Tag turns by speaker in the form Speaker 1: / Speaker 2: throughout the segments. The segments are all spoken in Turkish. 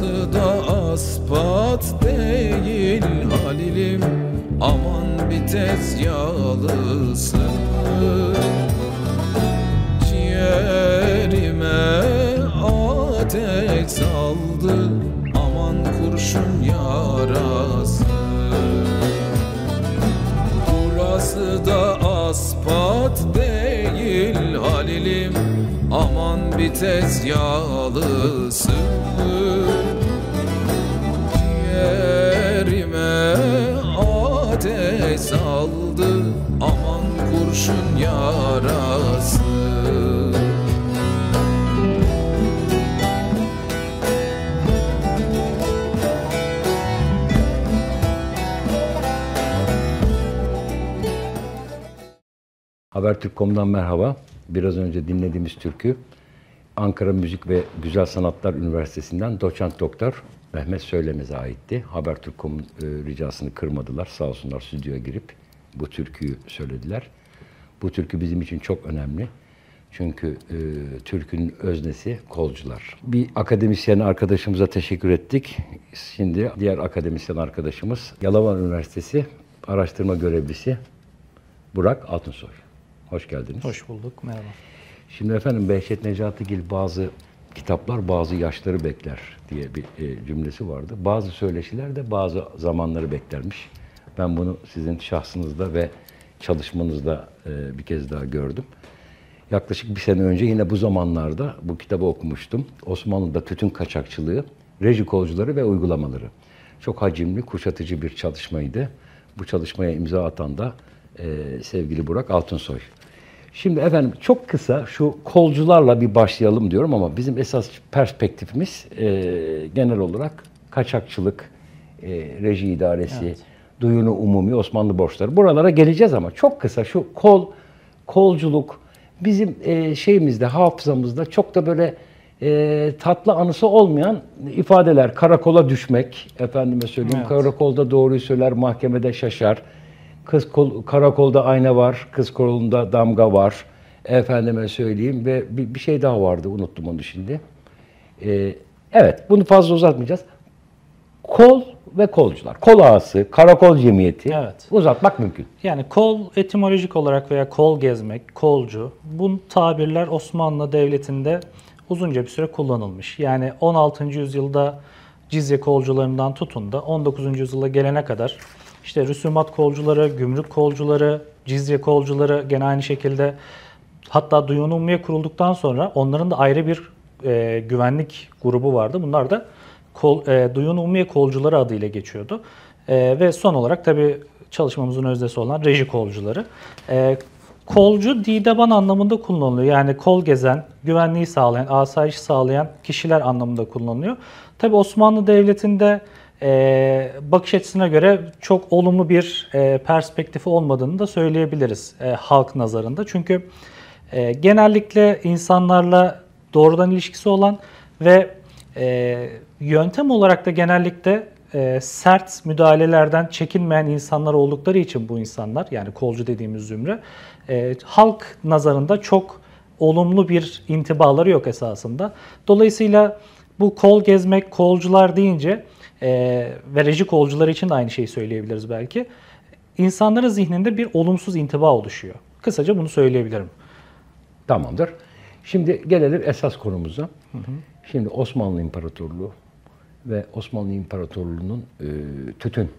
Speaker 1: Burası da aspat değil Halil'im Aman bir tezyalısın. yağlısın Ciğerime ateş saldı Aman kurşun yarası Burası da aspat değil Halil'im Aman bir tezyalısın. nefes aman kurşun yarası
Speaker 2: Habertürk.com'dan merhaba. Biraz önce dinlediğimiz türkü Ankara Müzik ve Güzel Sanatlar Üniversitesi'nden doçent doktor Mehmet Söylemez'e aitti. Habertürk e, ricasını kırmadılar. Sağ olsunlar stüdyoya girip bu türküyü söylediler. Bu türkü bizim için çok önemli. Çünkü e, Türk'ün öznesi kolcular. Bir akademisyen arkadaşımıza teşekkür ettik. Şimdi diğer akademisyen arkadaşımız Yalova Üniversitesi araştırma görevlisi Burak Altınsoy. Hoş geldiniz. Hoş bulduk. Merhaba. Şimdi efendim Behçet Necatigil bazı kitaplar bazı yaşları bekler diye bir e, cümlesi vardı. Bazı söyleşiler de bazı zamanları beklermiş. Ben bunu sizin şahsınızda ve çalışmanızda e, bir kez daha gördüm. Yaklaşık bir sene önce yine bu zamanlarda bu kitabı okumuştum. Osmanlı'da tütün kaçakçılığı, reji kolcuları ve uygulamaları. Çok hacimli, kuşatıcı bir çalışmaydı. Bu çalışmaya imza atan da e, sevgili Burak Altınsoy. Şimdi efendim çok kısa şu kolcularla bir başlayalım diyorum ama bizim esas perspektifimiz e, genel olarak kaçakçılık, e, reji idaresi, evet. duyunu umumi, Osmanlı borçları. Buralara geleceğiz ama çok kısa şu kol, kolculuk bizim e, şeyimizde, hafızamızda çok da böyle e, tatlı anısı olmayan ifadeler. Karakola düşmek, efendime söyleyeyim evet. karakolda doğruyu söyler, mahkemede şaşar Kız kol, karakolda ayna var, kız kolunda damga var. Efendime söyleyeyim ve bir, bir şey daha vardı unuttum onu şimdi. Ee, evet bunu fazla uzatmayacağız. Kol ve kolcular. Kol ağası, karakol cemiyeti evet. uzatmak mümkün.
Speaker 3: Yani kol etimolojik olarak veya kol gezmek, kolcu bu tabirler Osmanlı Devleti'nde uzunca bir süre kullanılmış. Yani 16. yüzyılda Cizye kolcularından tutun da 19. yüzyıla gelene kadar işte rüsumat kolcuları, gümrük kolcuları, cizye kolcuları gene aynı şekilde hatta Duyun Ummiye kurulduktan sonra onların da ayrı bir e, güvenlik grubu vardı. Bunlar da kol, e, Duyun Ummiye kolcuları adıyla geçiyordu. E, ve son olarak tabi çalışmamızın öznesi olan reji kolcuları. E, kolcu dideban anlamında kullanılıyor. Yani kol gezen, güvenliği sağlayan, asayiş sağlayan kişiler anlamında kullanılıyor. Tabi Osmanlı Devleti'nde e, bakış açısına göre çok olumlu bir e, perspektifi olmadığını da söyleyebiliriz e, halk nazarında. Çünkü e, genellikle insanlarla doğrudan ilişkisi olan ve e, yöntem olarak da genellikle e, sert müdahalelerden çekinmeyen insanlar oldukları için bu insanlar yani kolcu dediğimiz zümre e, halk nazarında çok olumlu bir intibaları yok esasında. Dolayısıyla bu kol gezmek, kolcular deyince e, ve reji için de aynı şeyi söyleyebiliriz belki. İnsanların zihninde bir olumsuz intiba oluşuyor. Kısaca bunu söyleyebilirim. Tamamdır. Şimdi gelelim
Speaker 2: esas konumuza. Hı hı. Şimdi Osmanlı İmparatorluğu ve Osmanlı İmparatorluğu'nun e, tütün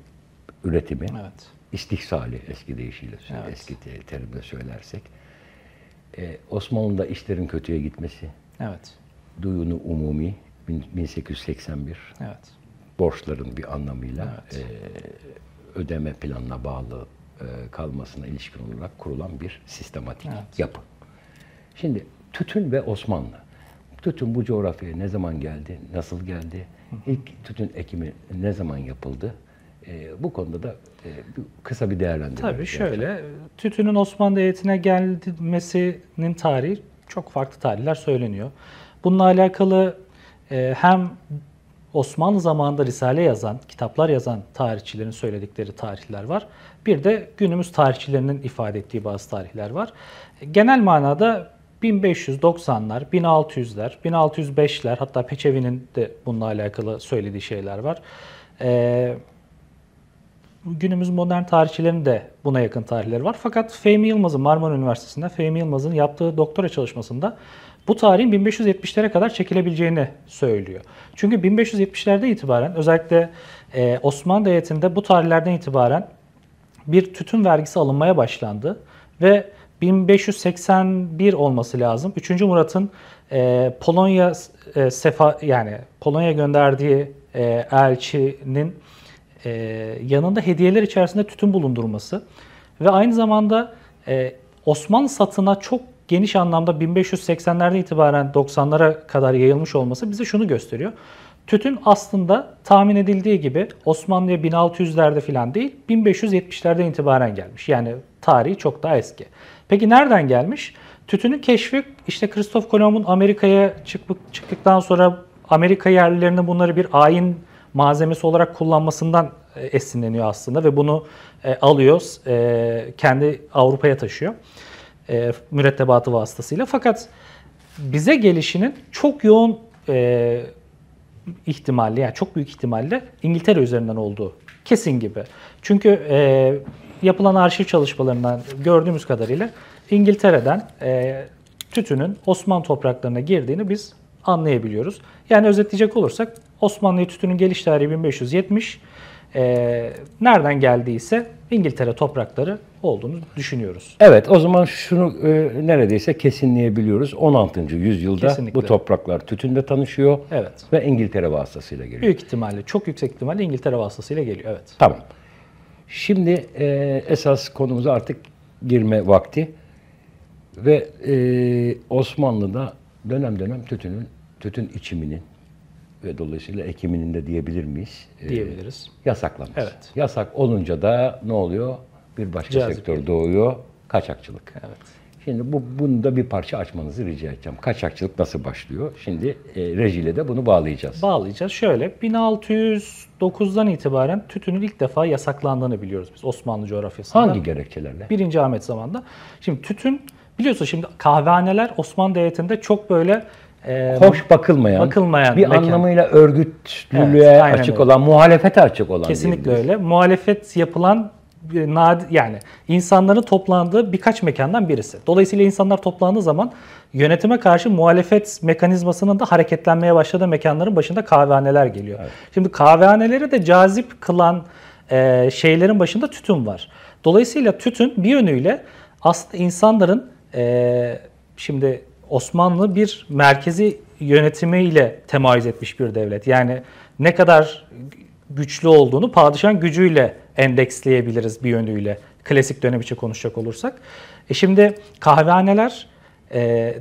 Speaker 2: üretimi, evet. istihsali eski deyişiyle, evet. eski terimle söylersek. E, Osmanlı'da işlerin kötüye gitmesi. Evet. Duyunu umumi 1881. Evet borçların bir anlamıyla evet. e, ödeme planına bağlı e, kalmasına ilişkin olarak kurulan bir sistematik evet. yapı. Şimdi tütün ve Osmanlı. Tütün bu coğrafyaya ne zaman geldi, nasıl geldi, ilk tütün ekimi ne zaman yapıldı? E, bu konuda da e, kısa bir değerlendirme. Tabii şöyle, gerçekten.
Speaker 3: tütünün Osmanlı Devleti'ne gelmesinin tarihi çok farklı tarihler söyleniyor. Bununla alakalı e, hem Osmanlı zamanında risale yazan, kitaplar yazan tarihçilerin söyledikleri tarihler var. Bir de günümüz tarihçilerinin ifade ettiği bazı tarihler var. Genel manada 1590'lar, 1600'ler, 1605'ler hatta Peçevi'nin de bununla alakalı söylediği şeyler var. Ee, günümüz modern tarihçilerin de buna yakın tarihleri var. Fakat Fehmi Yılmaz'ın Marmara Üniversitesi'nde Fehmi Yılmaz'ın yaptığı doktora çalışmasında bu tarihin 1570'lere kadar çekilebileceğini söylüyor. Çünkü 1570'lerde itibaren özellikle e, Osmanlı Devleti'nde bu tarihlerden itibaren bir tütün vergisi alınmaya başlandı ve 1581 olması lazım. 3. Murat'ın e, Polonya e, sefa yani Polonya gönderdiği e, elçinin e, yanında hediyeler içerisinde tütün bulundurması ve aynı zamanda e, Osmanlı satına çok geniş anlamda 1580'lerde itibaren 90'lara kadar yayılmış olması bize şunu gösteriyor. Tütün aslında tahmin edildiği gibi Osmanlı'ya 1600'lerde filan değil 1570'lerden itibaren gelmiş. Yani tarihi çok daha eski. Peki nereden gelmiş? Tütünün keşfi işte Kristof Kolomb'un Amerika'ya çıktıktan sonra Amerika yerlilerinin bunları bir ayin malzemesi olarak kullanmasından e, esinleniyor aslında ve bunu e, alıyor, e, kendi Avrupa'ya taşıyor e, mürettebatı vasıtasıyla. Fakat bize gelişinin çok yoğun e, ihtimalle yani çok büyük ihtimalle İngiltere üzerinden olduğu kesin gibi. Çünkü e, yapılan arşiv çalışmalarından gördüğümüz kadarıyla İngiltere'den e, tütünün Osmanlı topraklarına girdiğini biz anlayabiliyoruz. Yani özetleyecek olursak Osmanlı tütünün geliş tarihi 1570. E, nereden geldiyse İngiltere toprakları olduğunu düşünüyoruz.
Speaker 2: Evet o zaman şunu e, neredeyse kesinleyebiliyoruz. 16. yüzyılda Kesinlikle. bu topraklar Tütün'de tanışıyor evet. ve İngiltere vasıtasıyla geliyor.
Speaker 3: Büyük ihtimalle çok yüksek ihtimalle İngiltere vasıtasıyla geliyor evet. Tamam. Şimdi e, esas konumuza artık
Speaker 2: girme vakti ve e, Osmanlı'da dönem dönem tütünün tütün içiminin ve dolayısıyla ekiminin de diyebilir miyiz? E, Diyebiliriz. E, yasaklanmış. Evet. Yasak olunca da ne oluyor? bir başka Cazip sektör yani. doğuyor. Kaçakçılık. Evet. Şimdi bu, bunu da bir parça açmanızı rica edeceğim. Kaçakçılık nasıl başlıyor?
Speaker 3: Şimdi e, rejiyle de bunu bağlayacağız. Bağlayacağız. Şöyle 1609'dan itibaren tütünün ilk defa yasaklandığını biliyoruz biz Osmanlı coğrafyasında. Hangi gerekçelerle? Birinci Ahmet zamanında. Şimdi tütün biliyorsun şimdi kahvehaneler Osmanlı Devleti'nde çok böyle e, hoş bakılmayan, bakılmayan bir mekan. anlamıyla örgütlülüğe evet, açık öyle.
Speaker 2: olan, muhalefete açık olan. Kesinlikle
Speaker 3: öyle. Muhalefet yapılan e, yani insanların toplandığı birkaç mekandan birisi. Dolayısıyla insanlar toplandığı zaman yönetime karşı muhalefet mekanizmasının da hareketlenmeye başladığı mekanların başında kahvehaneler geliyor. Evet. Şimdi kahvehaneleri de cazip kılan e, şeylerin başında tütün var. Dolayısıyla tütün bir yönüyle aslında insanların e, şimdi Osmanlı bir merkezi yönetimiyle temayüz etmiş bir devlet. Yani ne kadar güçlü olduğunu padişahın gücüyle endeksleyebiliriz bir yönüyle. Klasik dönem için konuşacak olursak. E şimdi kahvehaneler, e,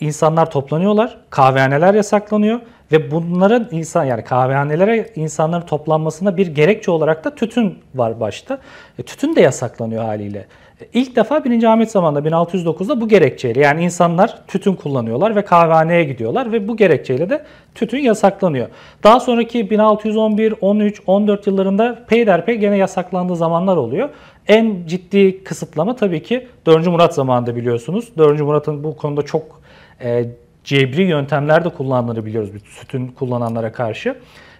Speaker 3: insanlar toplanıyorlar, kahvehaneler yasaklanıyor ve bunların insan yani kahvehanelere insanların toplanmasına bir gerekçe olarak da tütün var başta. E, tütün de yasaklanıyor haliyle. İlk defa 1. Ahmet zamanında 1609'da bu gerekçeyle yani insanlar tütün kullanıyorlar ve kahvehaneye gidiyorlar ve bu gerekçeyle de tütün yasaklanıyor. Daha sonraki 1611, 13, 14 yıllarında peyderpey gene yasaklandığı zamanlar oluyor. En ciddi kısıtlama tabii ki 4. Murat zamanında biliyorsunuz. 4. Murat'ın bu konuda çok e, cebri yöntemler de kullandığını biliyoruz biz tütün kullananlara karşı.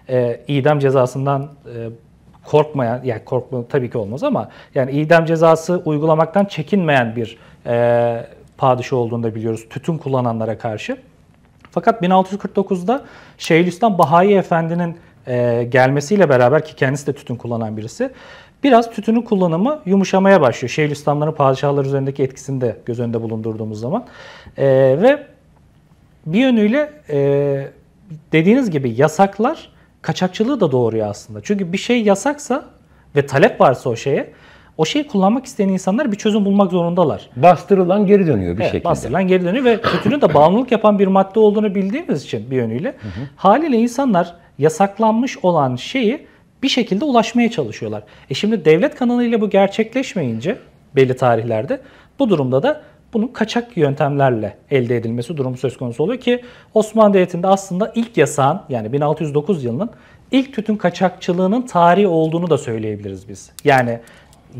Speaker 3: E, idam cezasından e, korkmayan, yani korkma tabii ki olmaz ama yani idam cezası uygulamaktan çekinmeyen bir e, padişah olduğunu da biliyoruz tütün kullananlara karşı. Fakat 1649'da Şeyhülislam Bahai Efendi'nin e, gelmesiyle beraber ki kendisi de tütün kullanan birisi biraz tütünün kullanımı yumuşamaya başlıyor. Şeyhülislamların padişahlar üzerindeki etkisini de göz önünde bulundurduğumuz zaman. E, ve bir yönüyle e, dediğiniz gibi yasaklar kaçakçılığı da doğuruyor aslında. Çünkü bir şey yasaksa ve talep varsa o şeye o şeyi kullanmak isteyen insanlar bir çözüm bulmak zorundalar. Bastırılan geri dönüyor bir evet, şekilde. Bastırılan geri dönüyor ve kötünün de bağımlılık yapan bir madde olduğunu bildiğimiz için bir yönüyle hı hı. haliyle insanlar yasaklanmış olan şeyi bir şekilde ulaşmaya çalışıyorlar. E şimdi devlet kanalıyla bu gerçekleşmeyince belli tarihlerde bu durumda da bunun kaçak yöntemlerle elde edilmesi durumu söz konusu oluyor ki Osmanlı Devleti'nde aslında ilk yasağın yani 1609 yılının ilk tütün kaçakçılığının tarihi olduğunu da söyleyebiliriz biz. Yani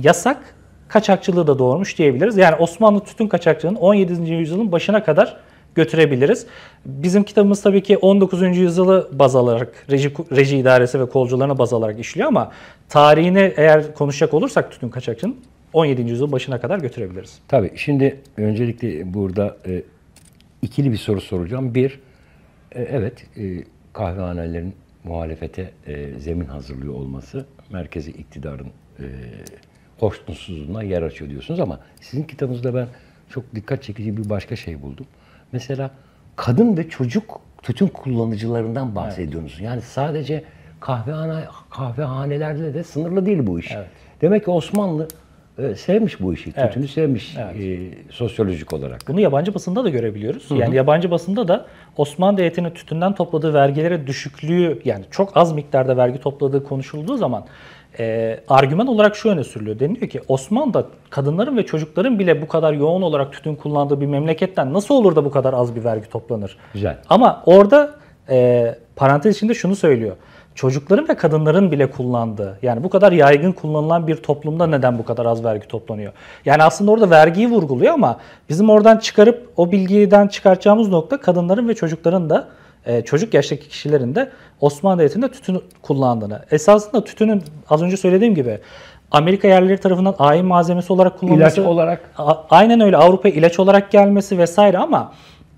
Speaker 3: yasak kaçakçılığı da doğurmuş diyebiliriz. Yani Osmanlı tütün kaçakçılığının 17. yüzyılın başına kadar götürebiliriz. Bizim kitabımız tabii ki 19. yüzyılı baz alarak reji, reji idaresi ve kolcularına baz alarak işliyor ama tarihini eğer konuşacak olursak tütün kaçakçının 17. yüzyıl başına kadar götürebiliriz.
Speaker 2: Tabii. Şimdi öncelikle burada e, ikili bir soru soracağım. Bir, e, evet e, kahvehanelerin muhalefete e, zemin hazırlıyor olması merkezi iktidarın e, hoşnutsuzluğuna yer açıyor diyorsunuz ama sizin kitabınızda ben çok dikkat çekici bir başka şey buldum. Mesela kadın ve çocuk tütün kullanıcılarından bahsediyorsunuz. Evet. Yani sadece kahvehane kahvehanelerde de sınırlı değil bu iş. Evet. Demek ki Osmanlı e, sevmiş bu işi. Evet. Tütünü
Speaker 3: sevmiş evet. e, sosyolojik olarak. Bunu yabancı basında da görebiliyoruz. Hı hı. Yani yabancı basında da Osmanlı devletinin tütünden topladığı vergilere düşüklüğü yani çok az miktarda vergi topladığı konuşulduğu zaman e, argüman olarak şu öne sürülüyor. Deniliyor ki Osmanlı'da kadınların ve çocukların bile bu kadar yoğun olarak tütün kullandığı bir memleketten nasıl olur da bu kadar az bir vergi toplanır? Güzel. Ama orada e, parantez içinde şunu söylüyor çocukların ve kadınların bile kullandığı yani bu kadar yaygın kullanılan bir toplumda neden bu kadar az vergi toplanıyor? Yani aslında orada vergiyi vurguluyor ama bizim oradan çıkarıp o bilgiden çıkartacağımız nokta kadınların ve çocukların da e, çocuk yaştaki kişilerin de Osmanlı Devleti'nde tütün kullandığını. Esasında tütünün az önce söylediğim gibi Amerika yerleri tarafından ayin malzemesi olarak kullanılması. İlaç olarak. aynen öyle Avrupa'ya ilaç olarak gelmesi vesaire ama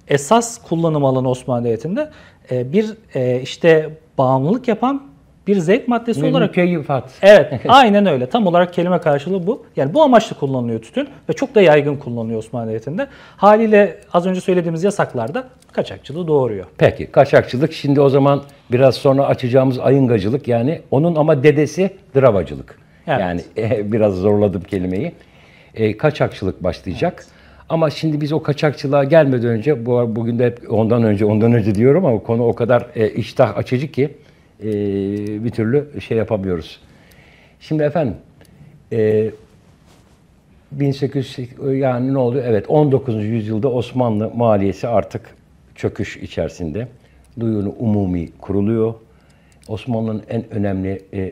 Speaker 3: esas kullanım alanı Osmanlı Devleti'nde e, bir e, işte bağımlılık yapan bir zevk maddesi Mümkün olarak... gibi fat. Evet, aynen öyle. Tam olarak kelime karşılığı bu. Yani bu amaçla kullanılıyor tütün ve çok da yaygın kullanılıyor Osmanlı'yetinde. Haliyle az önce söylediğimiz yasaklarda kaçakçılığı doğuruyor.
Speaker 2: Peki, kaçakçılık şimdi o zaman biraz sonra açacağımız ayıngacılık yani onun ama dedesi dravacılık. Evet. Yani e, biraz zorladım kelimeyi. E, kaçakçılık başlayacak. Evet. Ama şimdi biz o kaçakçılığa gelmeden önce, bu bugün de hep ondan önce, ondan önce diyorum ama konu o kadar e, iştah açıcı ki e, bir türlü şey yapamıyoruz. Şimdi efendim, e, 1800 yani ne oldu? Evet, 19. yüzyılda Osmanlı maliyesi artık çöküş içerisinde. Duyunu umumi kuruluyor. Osmanlı'nın en önemli e,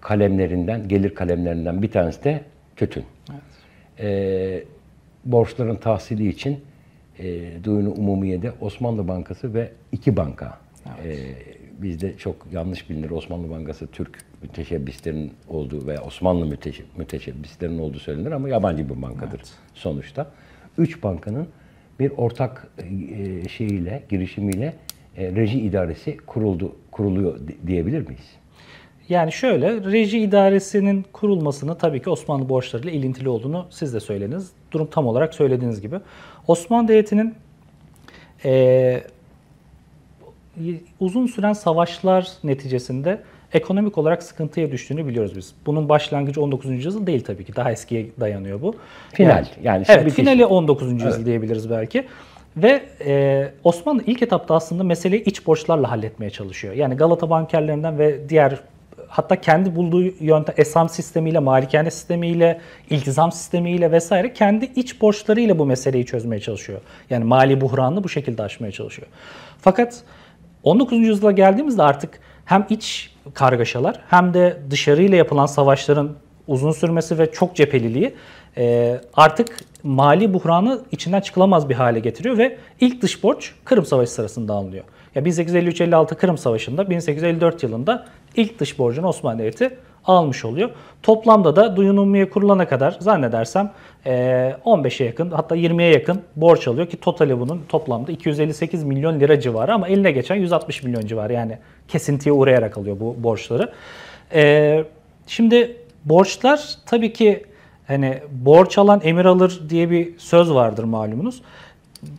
Speaker 2: kalemlerinden, gelir kalemlerinden bir tanesi de tütün. Evet. E, borçların tahsili için e, Duyunu Umumiye'de Osmanlı Bankası ve iki banka. Evet. E, bizde çok yanlış bilinir Osmanlı Bankası Türk müteşebbislerin olduğu veya Osmanlı müteşebbislerin olduğu söylenir ama yabancı bir bankadır evet. sonuçta. Üç bankanın bir ortak e, şeyiyle, girişimiyle e, reji idaresi kuruldu, kuruluyor diyebilir miyiz?
Speaker 3: Yani şöyle, reji idaresinin kurulmasını tabii ki Osmanlı borçlarıyla ilintili olduğunu siz de söylediniz. Durum tam olarak söylediğiniz gibi. Osmanlı Devleti'nin e, uzun süren savaşlar neticesinde ekonomik olarak sıkıntıya düştüğünü biliyoruz biz. Bunun başlangıcı 19. yüzyıl değil tabii ki. Daha eskiye dayanıyor bu. Final. Yani, yani şimdi evet, finali 19. yüzyıl evet. diyebiliriz belki. Ve e, Osmanlı ilk etapta aslında meseleyi iç borçlarla halletmeye çalışıyor. Yani Galata bankerlerinden ve diğer hatta kendi bulduğu yöntem esam sistemiyle, malikane sistemiyle, iltizam sistemiyle vesaire kendi iç borçlarıyla bu meseleyi çözmeye çalışıyor. Yani mali buhranını bu şekilde aşmaya çalışıyor. Fakat 19. yüzyıla geldiğimizde artık hem iç kargaşalar hem de dışarıyla yapılan savaşların uzun sürmesi ve çok cepheliliği e, artık mali buhranı içinden çıkılamaz bir hale getiriyor ve ilk dış borç Kırım Savaşı sırasında alınıyor. Ya 1853-56 Kırım Savaşı'nda 1854 yılında ilk dış borcunu Osmanlı Devleti almış oluyor. Toplamda da duyunumluya kurulana kadar zannedersem 15'e yakın hatta 20'ye yakın borç alıyor ki totali bunun toplamda 258 milyon lira civarı ama eline geçen 160 milyon civarı yani kesintiye uğrayarak alıyor bu borçları. E, şimdi borçlar tabii ki hani borç alan emir alır diye bir söz vardır malumunuz.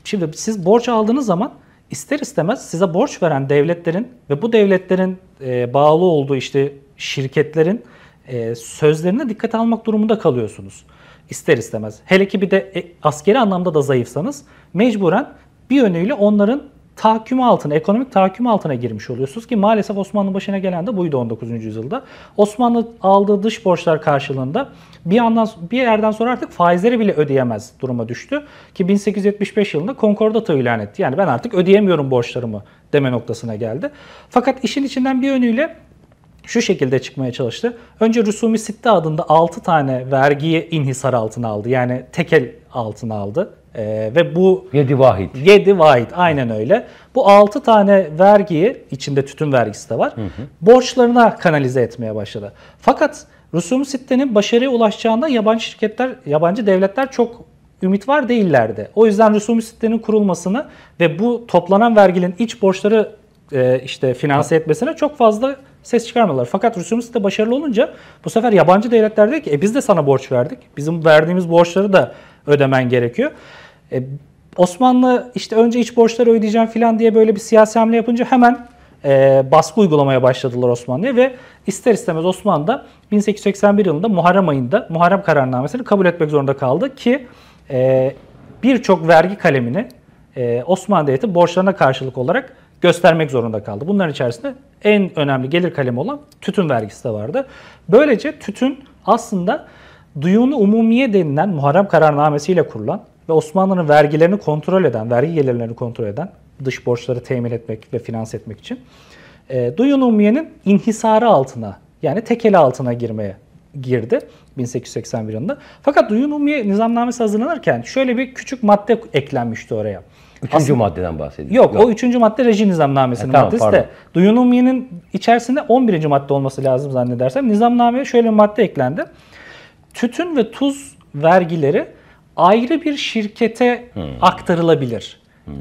Speaker 3: Şimdi siz borç aldığınız zaman ister istemez size borç veren devletlerin ve bu devletlerin e, bağlı olduğu işte şirketlerin e, sözlerine dikkat almak durumunda kalıyorsunuz. İster istemez. Hele ki bir de e, askeri anlamda da zayıfsanız mecburen bir yönüyle onların tahakküm altına, ekonomik tahakküm altına girmiş oluyorsunuz ki maalesef Osmanlı başına gelen de buydu 19. yüzyılda. Osmanlı aldığı dış borçlar karşılığında bir yandan bir yerden sonra artık faizleri bile ödeyemez duruma düştü ki 1875 yılında konkordato ilan etti. Yani ben artık ödeyemiyorum borçlarımı deme noktasına geldi. Fakat işin içinden bir yönüyle şu şekilde çıkmaya çalıştı. Önce Rusumi Sitte adında 6 tane vergiyi inhisar altına aldı. Yani tekel altına aldı. Ee, ve bu 7 vahit. 7 vahit aynen öyle. Bu 6 tane vergiyi içinde tütün vergisi de var. Hı hı. Borçlarına kanalize etmeye başladı. Fakat Rusum sitenin başarıya ulaşacağında yabancı şirketler, yabancı devletler çok ümit var değillerdi. O yüzden Rusum sitenin kurulmasını ve bu toplanan verginin iç borçları e, işte finanse etmesine çok fazla ses çıkarmadılar. Fakat Rusya'mız da başarılı olunca bu sefer yabancı devletler dedi ki e, biz de sana borç verdik. Bizim verdiğimiz borçları da ödemen gerekiyor. E, Osmanlı işte önce iç borçları ödeyeceğim falan diye böyle bir siyasi hamle yapınca hemen e, baskı uygulamaya başladılar Osmanlı'ya ve ister istemez Osmanlı da 1881 yılında Muharrem ayında Muharrem kararnamesini kabul etmek zorunda kaldı ki e, birçok vergi kalemini e, Osmanlı Devleti borçlarına karşılık olarak göstermek zorunda kaldı. Bunların içerisinde en önemli gelir kalemi olan tütün vergisi de vardı. Böylece tütün aslında Duyunu Umumiye denilen Muharrem kararnamesiyle kurulan ve Osmanlı'nın vergilerini kontrol eden, vergi gelirlerini kontrol eden, dış borçları temin etmek ve finanse etmek için e, Duyun Umumiye'nin inhisarı altına yani tekeli altına girmeye girdi 1881 yılında. Fakat Duyun Umumiye nizamnamesi hazırlanırken şöyle bir küçük madde eklenmişti oraya. Üçüncü Aslında, maddeden
Speaker 2: bahsediyoruz. Yok, yok, o
Speaker 3: üçüncü madde rejim nizamnamesinin e, tamam, maddesi pardon. de. Duyunumiye'nin içerisinde 11. madde olması lazım zannedersem. Nizamnameye şöyle bir madde eklendi. Tütün ve tuz vergileri ayrı bir şirkete hmm. aktarılabilir. Hmm.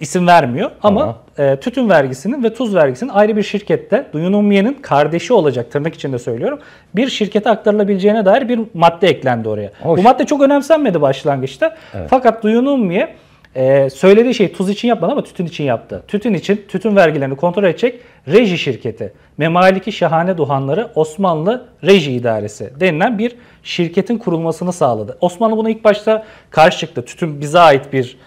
Speaker 3: İsim vermiyor ama, e, tütün vergisinin ve tuz vergisinin ayrı bir şirkette duyunumiyenin kardeşi olacak tırnak içinde söylüyorum. Bir şirkete aktarılabileceğine dair bir madde eklendi oraya. Hoş. Bu madde çok önemsenmedi başlangıçta. Evet. Fakat Duyunumiyenin ee, söylediği şeyi tuz için yapmadı ama tütün için yaptı. Tütün için tütün vergilerini kontrol edecek reji şirketi. Memaliki Şahane Duhanları Osmanlı Reji İdaresi denilen bir şirketin kurulmasını sağladı. Osmanlı buna ilk başta karşı çıktı. Tütün bize ait bir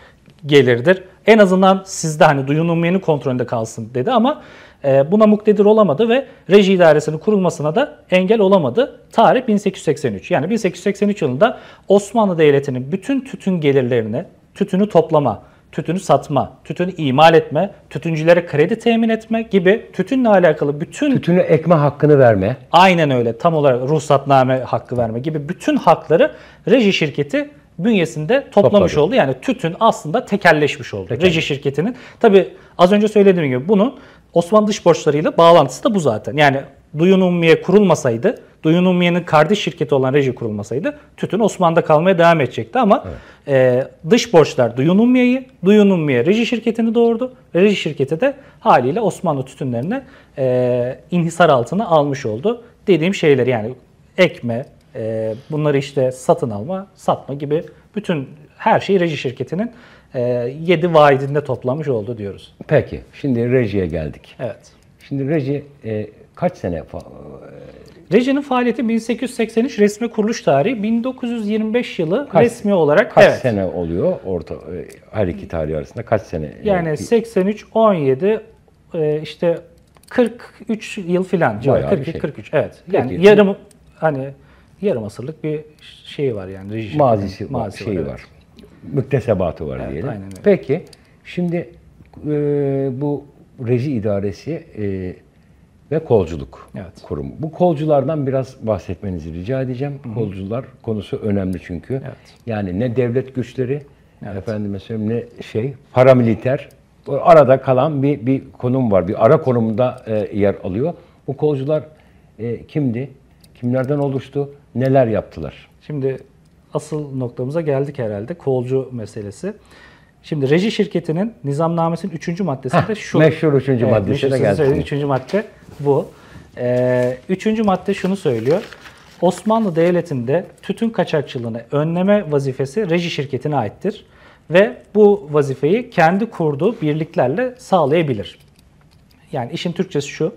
Speaker 3: gelirdir. En azından sizde hani duyunun duyunulmayanın kontrolünde kalsın dedi ama e, buna muktedir olamadı ve reji idaresinin kurulmasına da engel olamadı. Tarih 1883. Yani 1883 yılında Osmanlı Devleti'nin bütün tütün gelirlerini tütünü toplama, tütünü satma, tütünü imal etme, tütüncülere kredi temin etme gibi tütünle alakalı bütün... Tütünü ekme hakkını verme. Aynen öyle. Tam olarak ruhsatname hakkı verme gibi bütün hakları reji şirketi bünyesinde toplamış Topladı. oldu. Yani tütün aslında tekelleşmiş oldu. Tekel. Reji şirketinin. Tabi az önce söylediğim gibi bunun Osmanlı dış borçlarıyla bağlantısı da bu zaten. Yani Duyun Ummiye kurulmasaydı, Duyun Ummiye'nin kardeş şirketi olan reji kurulmasaydı tütün Osmanlı'da kalmaya devam edecekti ama evet. e, dış borçlar Duyun Ummiye'yi, Duyun Ummiye reji şirketini doğurdu. Reji şirketi de haliyle Osmanlı tütünlerini e, inhisar altına almış oldu. Dediğim şeyler yani ekme, e, bunları işte satın alma, satma gibi bütün her şeyi reji şirketinin e, 7 vaidinde toplamış oldu diyoruz. Peki, şimdi rejiye geldik. Evet. Şimdi reji e, kaç sene e, Rejinin faaliyeti 1883 resmi kuruluş tarihi 1925 yılı kaç, resmi olarak. Kaç evet.
Speaker 2: sene oluyor orta e, her iki tarih arasında kaç sene? E,
Speaker 3: yani 83, 17 işte 43 yıl filan. 42, şey. 43 evet. Yani 47. yarım hani yarım asırlık bir şey var yani rejinin mazisi, yani, mazisi şeyi var. var.
Speaker 2: Müktesebatı var evet, diyelim. Aynen öyle.
Speaker 3: Peki şimdi e,
Speaker 2: bu reji idaresi e, ve kolculuk evet. kurumu. Bu kolculardan biraz bahsetmenizi rica edeceğim. Hı-hı. Kolcular konusu önemli çünkü. Evet. Yani ne devlet güçleri, evet. efendime söyleyeyim ne şey, paramiliter, arada kalan bir bir konum var. Bir ara konumda e, yer alıyor. Bu kolcular e, kimdi?
Speaker 3: Kimlerden oluştu? Neler yaptılar? Şimdi asıl noktamıza geldik herhalde. Kolcu meselesi. Şimdi reji şirketinin nizamnamesinin 3. maddesi de şu. Meşhur 3. Evet, maddesi de geldi. 3. madde bu. Ee, üçüncü madde şunu söylüyor. Osmanlı Devleti'nde tütün kaçakçılığını önleme vazifesi reji şirketine aittir. Ve bu vazifeyi kendi kurduğu birliklerle sağlayabilir. Yani işin Türkçesi şu.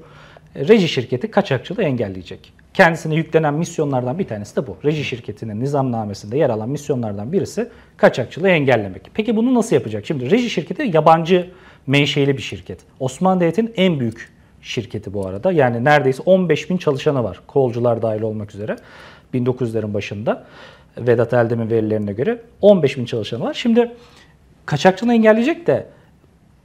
Speaker 3: Reji şirketi kaçakçılığı engelleyecek. Kendisine yüklenen misyonlardan bir tanesi de bu. Reji şirketinin nizamnamesinde yer alan misyonlardan birisi kaçakçılığı engellemek. Peki bunu nasıl yapacak? Şimdi reji şirketi yabancı menşeili bir şirket. Osmanlı Devleti'nin en büyük şirketi bu arada. Yani neredeyse 15 bin çalışanı var. Kolcular dahil olmak üzere. 1900'lerin başında Vedat Eldem'in verilerine göre 15 bin çalışanı var. Şimdi kaçakçılığı engelleyecek de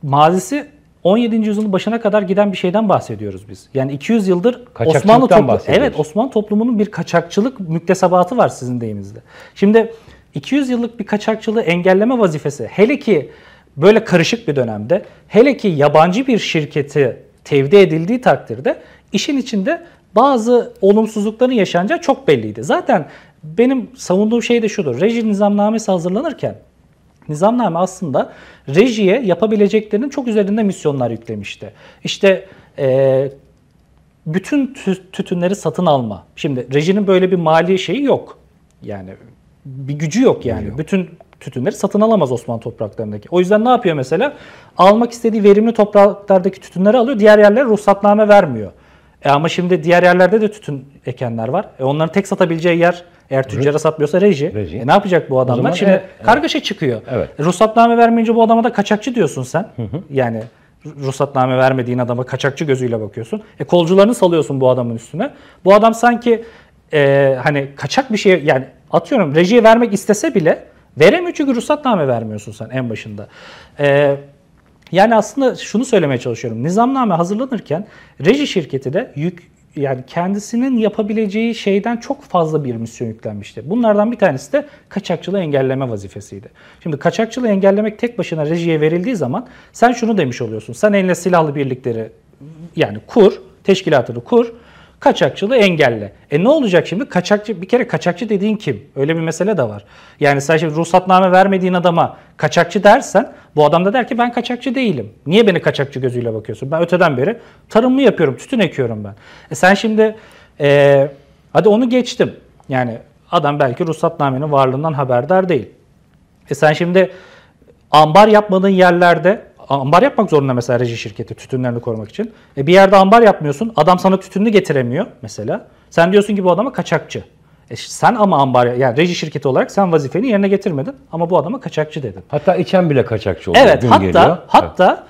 Speaker 3: mazisi 17. yüzyılın başına kadar giden bir şeyden bahsediyoruz biz. Yani 200 yıldır Osmanlı toplumu, Evet, Osmanlı toplumunun bir kaçakçılık müktesebatı var sizin deyiminizde. Şimdi 200 yıllık bir kaçakçılığı engelleme vazifesi hele ki böyle karışık bir dönemde hele ki yabancı bir şirketi tevdi edildiği takdirde işin içinde bazı olumsuzlukların yaşanacağı çok belliydi. Zaten benim savunduğum şey de şudur. Reji nizamnamesi hazırlanırken Nizamname aslında rejiye yapabileceklerinin çok üzerinde misyonlar yüklemişti. İşte e, bütün tütünleri satın alma. Şimdi rejinin böyle bir mali şeyi yok. Yani bir gücü yok yani. Yok. Bütün tütünleri satın alamaz Osmanlı topraklarındaki. O yüzden ne yapıyor mesela? Almak istediği verimli topraklardaki tütünleri alıyor. Diğer yerlere ruhsatname vermiyor. E ama şimdi diğer yerlerde de tütün ekenler var. E onların tek satabileceği yer eğer tüccara evet. satmıyorsa reji. reji. E ne yapacak bu adamlar? Şimdi e, e kargaşa evet. çıkıyor. Evet. Ruhsatname vermeyince bu adama da kaçakçı diyorsun sen. Hı hı. Yani ruhsatname vermediğin adama kaçakçı gözüyle bakıyorsun. E kolcularını salıyorsun bu adamın üstüne. Bu adam sanki e, hani kaçak bir şey yani atıyorum rejiye vermek istese bile veremiyor çünkü ruhsatname vermiyorsun sen en başında. E, yani aslında şunu söylemeye çalışıyorum. Nizamname hazırlanırken reji şirketi de yük, yani kendisinin yapabileceği şeyden çok fazla bir misyon yüklenmişti. Bunlardan bir tanesi de kaçakçılığı engelleme vazifesiydi. Şimdi kaçakçılığı engellemek tek başına rejiye verildiği zaman sen şunu demiş oluyorsun. Sen eline silahlı birlikleri yani kur, teşkilatını kur Kaçakçılığı engelle. E ne olacak şimdi? Kaçakçı bir kere kaçakçı dediğin kim? Öyle bir mesele de var. Yani sen şimdi ruhsatname vermediğin adama kaçakçı dersen bu adam da der ki ben kaçakçı değilim. Niye beni kaçakçı gözüyle bakıyorsun? Ben öteden beri tarımı yapıyorum, tütün ekiyorum ben. E sen şimdi e, hadi onu geçtim. Yani adam belki ruhsatnamenin varlığından haberdar değil. E sen şimdi ambar yapmadığın yerlerde ambar yapmak zorunda mesela reji şirketi tütünlerini korumak için. E bir yerde ambar yapmıyorsun. Adam sana tütününü getiremiyor mesela. Sen diyorsun ki bu adama kaçakçı. E sen ama ambar yani reji şirketi olarak sen vazifeni yerine getirmedin ama bu adama kaçakçı dedin. Hatta içen bile kaçakçı oldu. Evet Gün hatta geliyor. hatta evet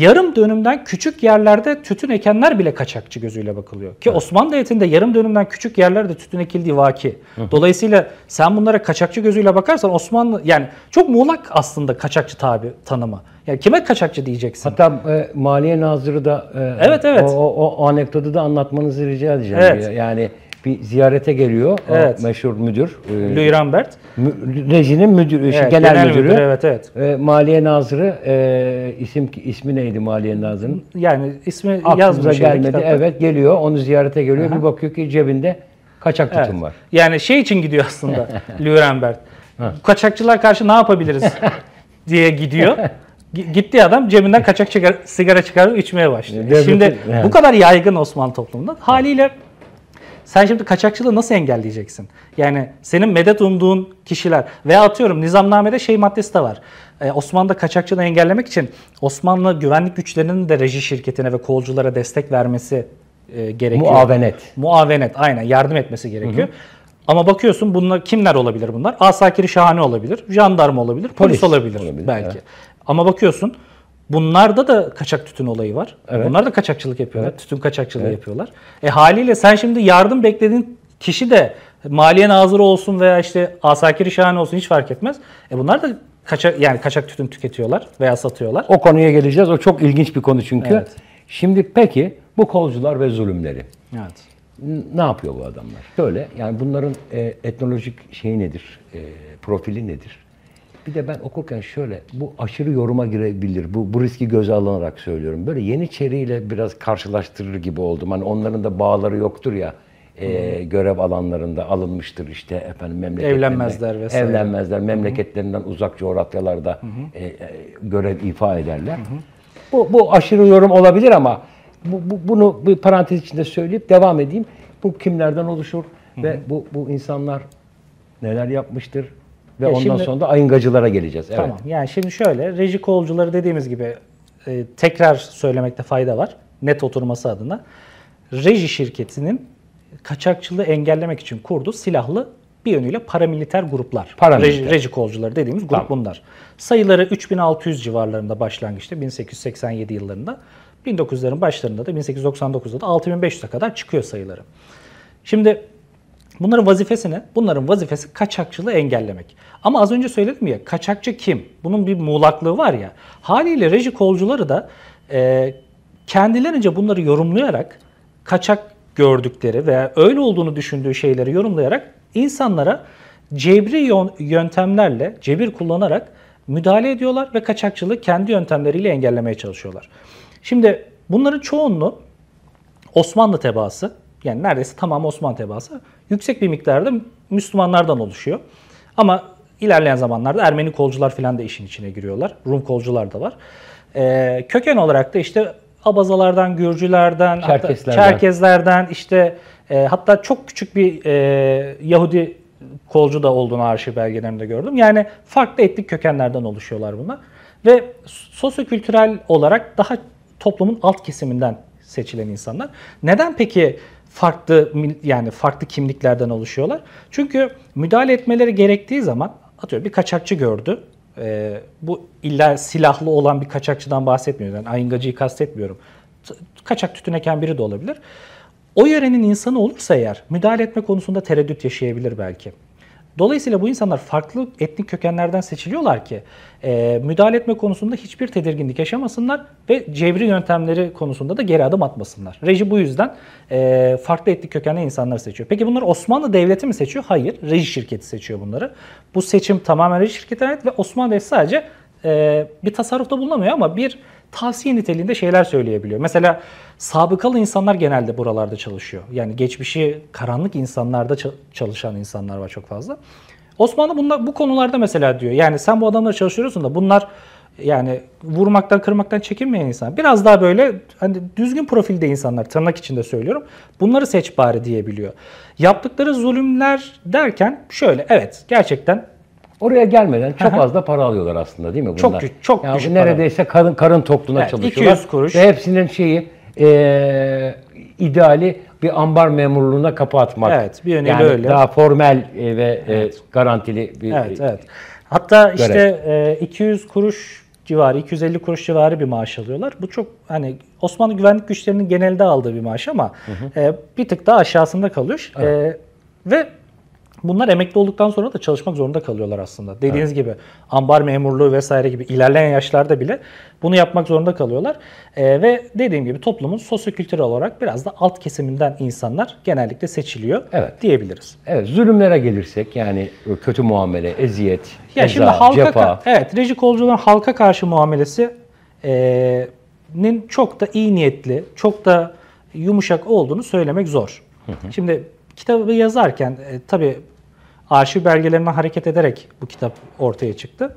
Speaker 3: yarım dönümden küçük yerlerde tütün ekenler bile kaçakçı gözüyle bakılıyor. Ki evet. Osmanlı Devleti'nde yarım dönümden küçük yerlerde tütün ekildiği vaki. Hı. Dolayısıyla sen bunlara kaçakçı gözüyle bakarsan Osmanlı yani çok muğlak aslında kaçakçı tabi tanımı. Yani kime kaçakçı diyeceksin? Hatta e, Maliye Nazırı da e, evet evet o,
Speaker 2: o, o anekdotu da anlatmanızı rica edeceğim. Evet. Yani bir ziyarete geliyor. Evet. meşhur müdür. E, Louis Rambert. rejinin müdür, şey, evet, genel, genel müdürü. müdürü. Evet, evet. E, Maliye Nazırı e, isim ismi neydi Maliye Nazırı'nın?
Speaker 3: Yani ismi Aklımıza yazmış. gelmedi. Kitapta. Evet
Speaker 2: geliyor. Onu ziyarete geliyor. Aha. Bir bakıyor ki cebinde kaçak evet. var.
Speaker 3: Yani şey için gidiyor aslında Louis Rambert. Kaçakçılar karşı ne yapabiliriz diye gidiyor. Gitti adam cebinden kaçak çıkar, sigara çıkarıp içmeye başlıyor. Şimdi bu kadar yaygın Osmanlı toplumunda haliyle sen şimdi kaçakçılığı nasıl engelleyeceksin? Yani senin medet umduğun kişiler veya atıyorum nizamnamede şey maddesi de var. Ee, Osmanlı'da kaçakçılığı engellemek için Osmanlı güvenlik güçlerinin de reji şirketine ve kolculara destek vermesi e, gerekiyor. Muavenet. Muavenet aynen yardım etmesi gerekiyor. Hı hı. Ama bakıyorsun bunlar kimler olabilir bunlar? Asakiri şahane olabilir, jandarma olabilir, polis, polis olabilir, olabilir belki. Evet. Ama bakıyorsun Bunlarda da kaçak tütün olayı var. Evet. Bunlar da kaçakçılık yapıyorlar. Evet. Tütün kaçakçılığı evet. yapıyorlar. E haliyle sen şimdi yardım beklediğin kişi de maliye nazırı olsun veya işte asakiri şahane olsun hiç fark etmez. E bunlar da kaçak yani kaçak tütün tüketiyorlar veya
Speaker 2: satıyorlar. O konuya geleceğiz. O çok ilginç bir konu çünkü. Evet. Şimdi peki bu kolcular ve zulümleri. Evet. Ne yapıyor bu adamlar? Şöyle yani bunların e, etnolojik şeyi nedir? E, profili nedir? Bir de ben okurken şöyle bu aşırı yoruma girebilir. Bu, bu riski göze alınarak söylüyorum. Böyle Yeniçeri'yle biraz karşılaştırır gibi oldum. Hani onların da bağları yoktur ya e, görev alanlarında alınmıştır işte efendim memleketlerine. Evlenmezler vesaire. Evlenmezler. Memleketlerinden hı uzak coğrafyalarda Hı-hı. E, e, görev ifa ederler. Hı-hı. Bu, bu aşırı yorum olabilir ama bu, bu, bunu bir parantez içinde söyleyip devam edeyim. Bu kimlerden
Speaker 3: oluşur Hı-hı. ve bu, bu insanlar neler yapmıştır? Ve ya ondan şimdi, sonra da
Speaker 2: ayıngacılara geleceğiz. Evet. Tamam.
Speaker 3: Yani şimdi şöyle reji kolcuları dediğimiz gibi e, tekrar söylemekte fayda var. Net oturması adına. Reji şirketinin kaçakçılığı engellemek için kurduğu silahlı bir yönüyle paramiliter gruplar. Paramiliter. Reji, reji kolcuları dediğimiz grup tamam. bunlar. Sayıları 3600 civarlarında başlangıçta 1887 yıllarında. 1900'lerin başlarında da 1899'da da 6500'e kadar çıkıyor sayıları. Şimdi Bunların vazifesi ne? Bunların vazifesi kaçakçılığı engellemek. Ama az önce söyledim ya kaçakçı kim? Bunun bir muğlaklığı var ya. Haliyle reji kolcuları da e, kendilerince bunları yorumlayarak kaçak gördükleri veya öyle olduğunu düşündüğü şeyleri yorumlayarak insanlara cebri yöntemlerle, cebir kullanarak müdahale ediyorlar ve kaçakçılığı kendi yöntemleriyle engellemeye çalışıyorlar. Şimdi bunların çoğunluğu Osmanlı tebaası yani neredeyse tamamı Osmanlı tebaası yüksek bir miktarda Müslümanlardan oluşuyor. Ama ilerleyen zamanlarda Ermeni kolcular filan da işin içine giriyorlar. Rum kolcular da var. E, köken olarak da işte Abazalardan, Gürcülerden, Çerkeslerden, hatta Çerkezlerden işte e, hatta çok küçük bir e, Yahudi kolcu da olduğunu arşiv belgelerinde gördüm. Yani farklı etnik kökenlerden oluşuyorlar bunlar. Ve sosyokültürel olarak daha toplumun alt kesiminden seçilen insanlar. Neden peki farklı yani farklı kimliklerden oluşuyorlar. Çünkü müdahale etmeleri gerektiği zaman atıyorum bir kaçakçı gördü. Ee, bu illa silahlı olan bir kaçakçıdan bahsetmiyorum. Yani ayıngacıyı kastetmiyorum. Kaçak tütüneken biri de olabilir. O yörenin insanı olursa eğer müdahale etme konusunda tereddüt yaşayabilir belki. Dolayısıyla bu insanlar farklı etnik kökenlerden seçiliyorlar ki e, müdahale etme konusunda hiçbir tedirginlik yaşamasınlar ve cevri yöntemleri konusunda da geri adım atmasınlar. Reji bu yüzden e, farklı etnik kökenli insanları seçiyor. Peki bunları Osmanlı Devleti mi seçiyor? Hayır. Reji şirketi seçiyor bunları. Bu seçim tamamen reji şirketine ait ve Osmanlı Devleti sadece e, bir tasarrufta bulunamıyor ama bir tavsiye niteliğinde şeyler söyleyebiliyor. Mesela Sabıkalı insanlar genelde buralarda çalışıyor. Yani geçmişi karanlık insanlarda çalışan insanlar var çok fazla. Osmanlı bunlar, bu konularda mesela diyor. Yani sen bu adamla çalışıyorsun da bunlar yani vurmaktan kırmaktan çekinmeyen insan. Biraz daha böyle hani düzgün profilde insanlar tırnak içinde söylüyorum. Bunları seç bari diyebiliyor. Yaptıkları zulümler derken şöyle evet gerçekten Oraya gelmeden çok az
Speaker 2: da para alıyorlar aslında değil mi bunlar? Çok çok yani neredeyse para. karın karın tokluğuna evet, çalışıyorlar. 200 kuruş. Ve hepsinin şeyi e, ideali bir ambar memurluğuna kapı atmak. Evet, bir yönüyle yani öyle. Daha formel e, ve e, evet. e, garantili bir Evet, evet.
Speaker 3: Hatta görev. işte e, 200 kuruş civarı, 250 kuruş civarı bir maaş alıyorlar. Bu çok hani Osmanlı güvenlik güçlerinin genelde aldığı bir maaş ama hı hı. E, bir tık daha aşağısında kalıyor. Evet. E, ve Bunlar emekli olduktan sonra da çalışmak zorunda kalıyorlar aslında. Dediğiniz evet. gibi ambar memurluğu vesaire gibi ilerleyen yaşlarda bile bunu yapmak zorunda kalıyorlar. E, ve dediğim gibi toplumun sosyokültürel olarak biraz da alt kesiminden insanlar genellikle seçiliyor
Speaker 2: evet. diyebiliriz. Evet, zulümlere gelirsek yani kötü muamele, eziyet, ya eza, şimdi halka cepa.
Speaker 3: Evet, reji kolcuların halka karşı muamelesi e, nin çok da iyi niyetli, çok da yumuşak olduğunu söylemek zor. Hı hı. Şimdi kitabı yazarken e, tabii arşiv belgelerine hareket ederek bu kitap ortaya çıktı.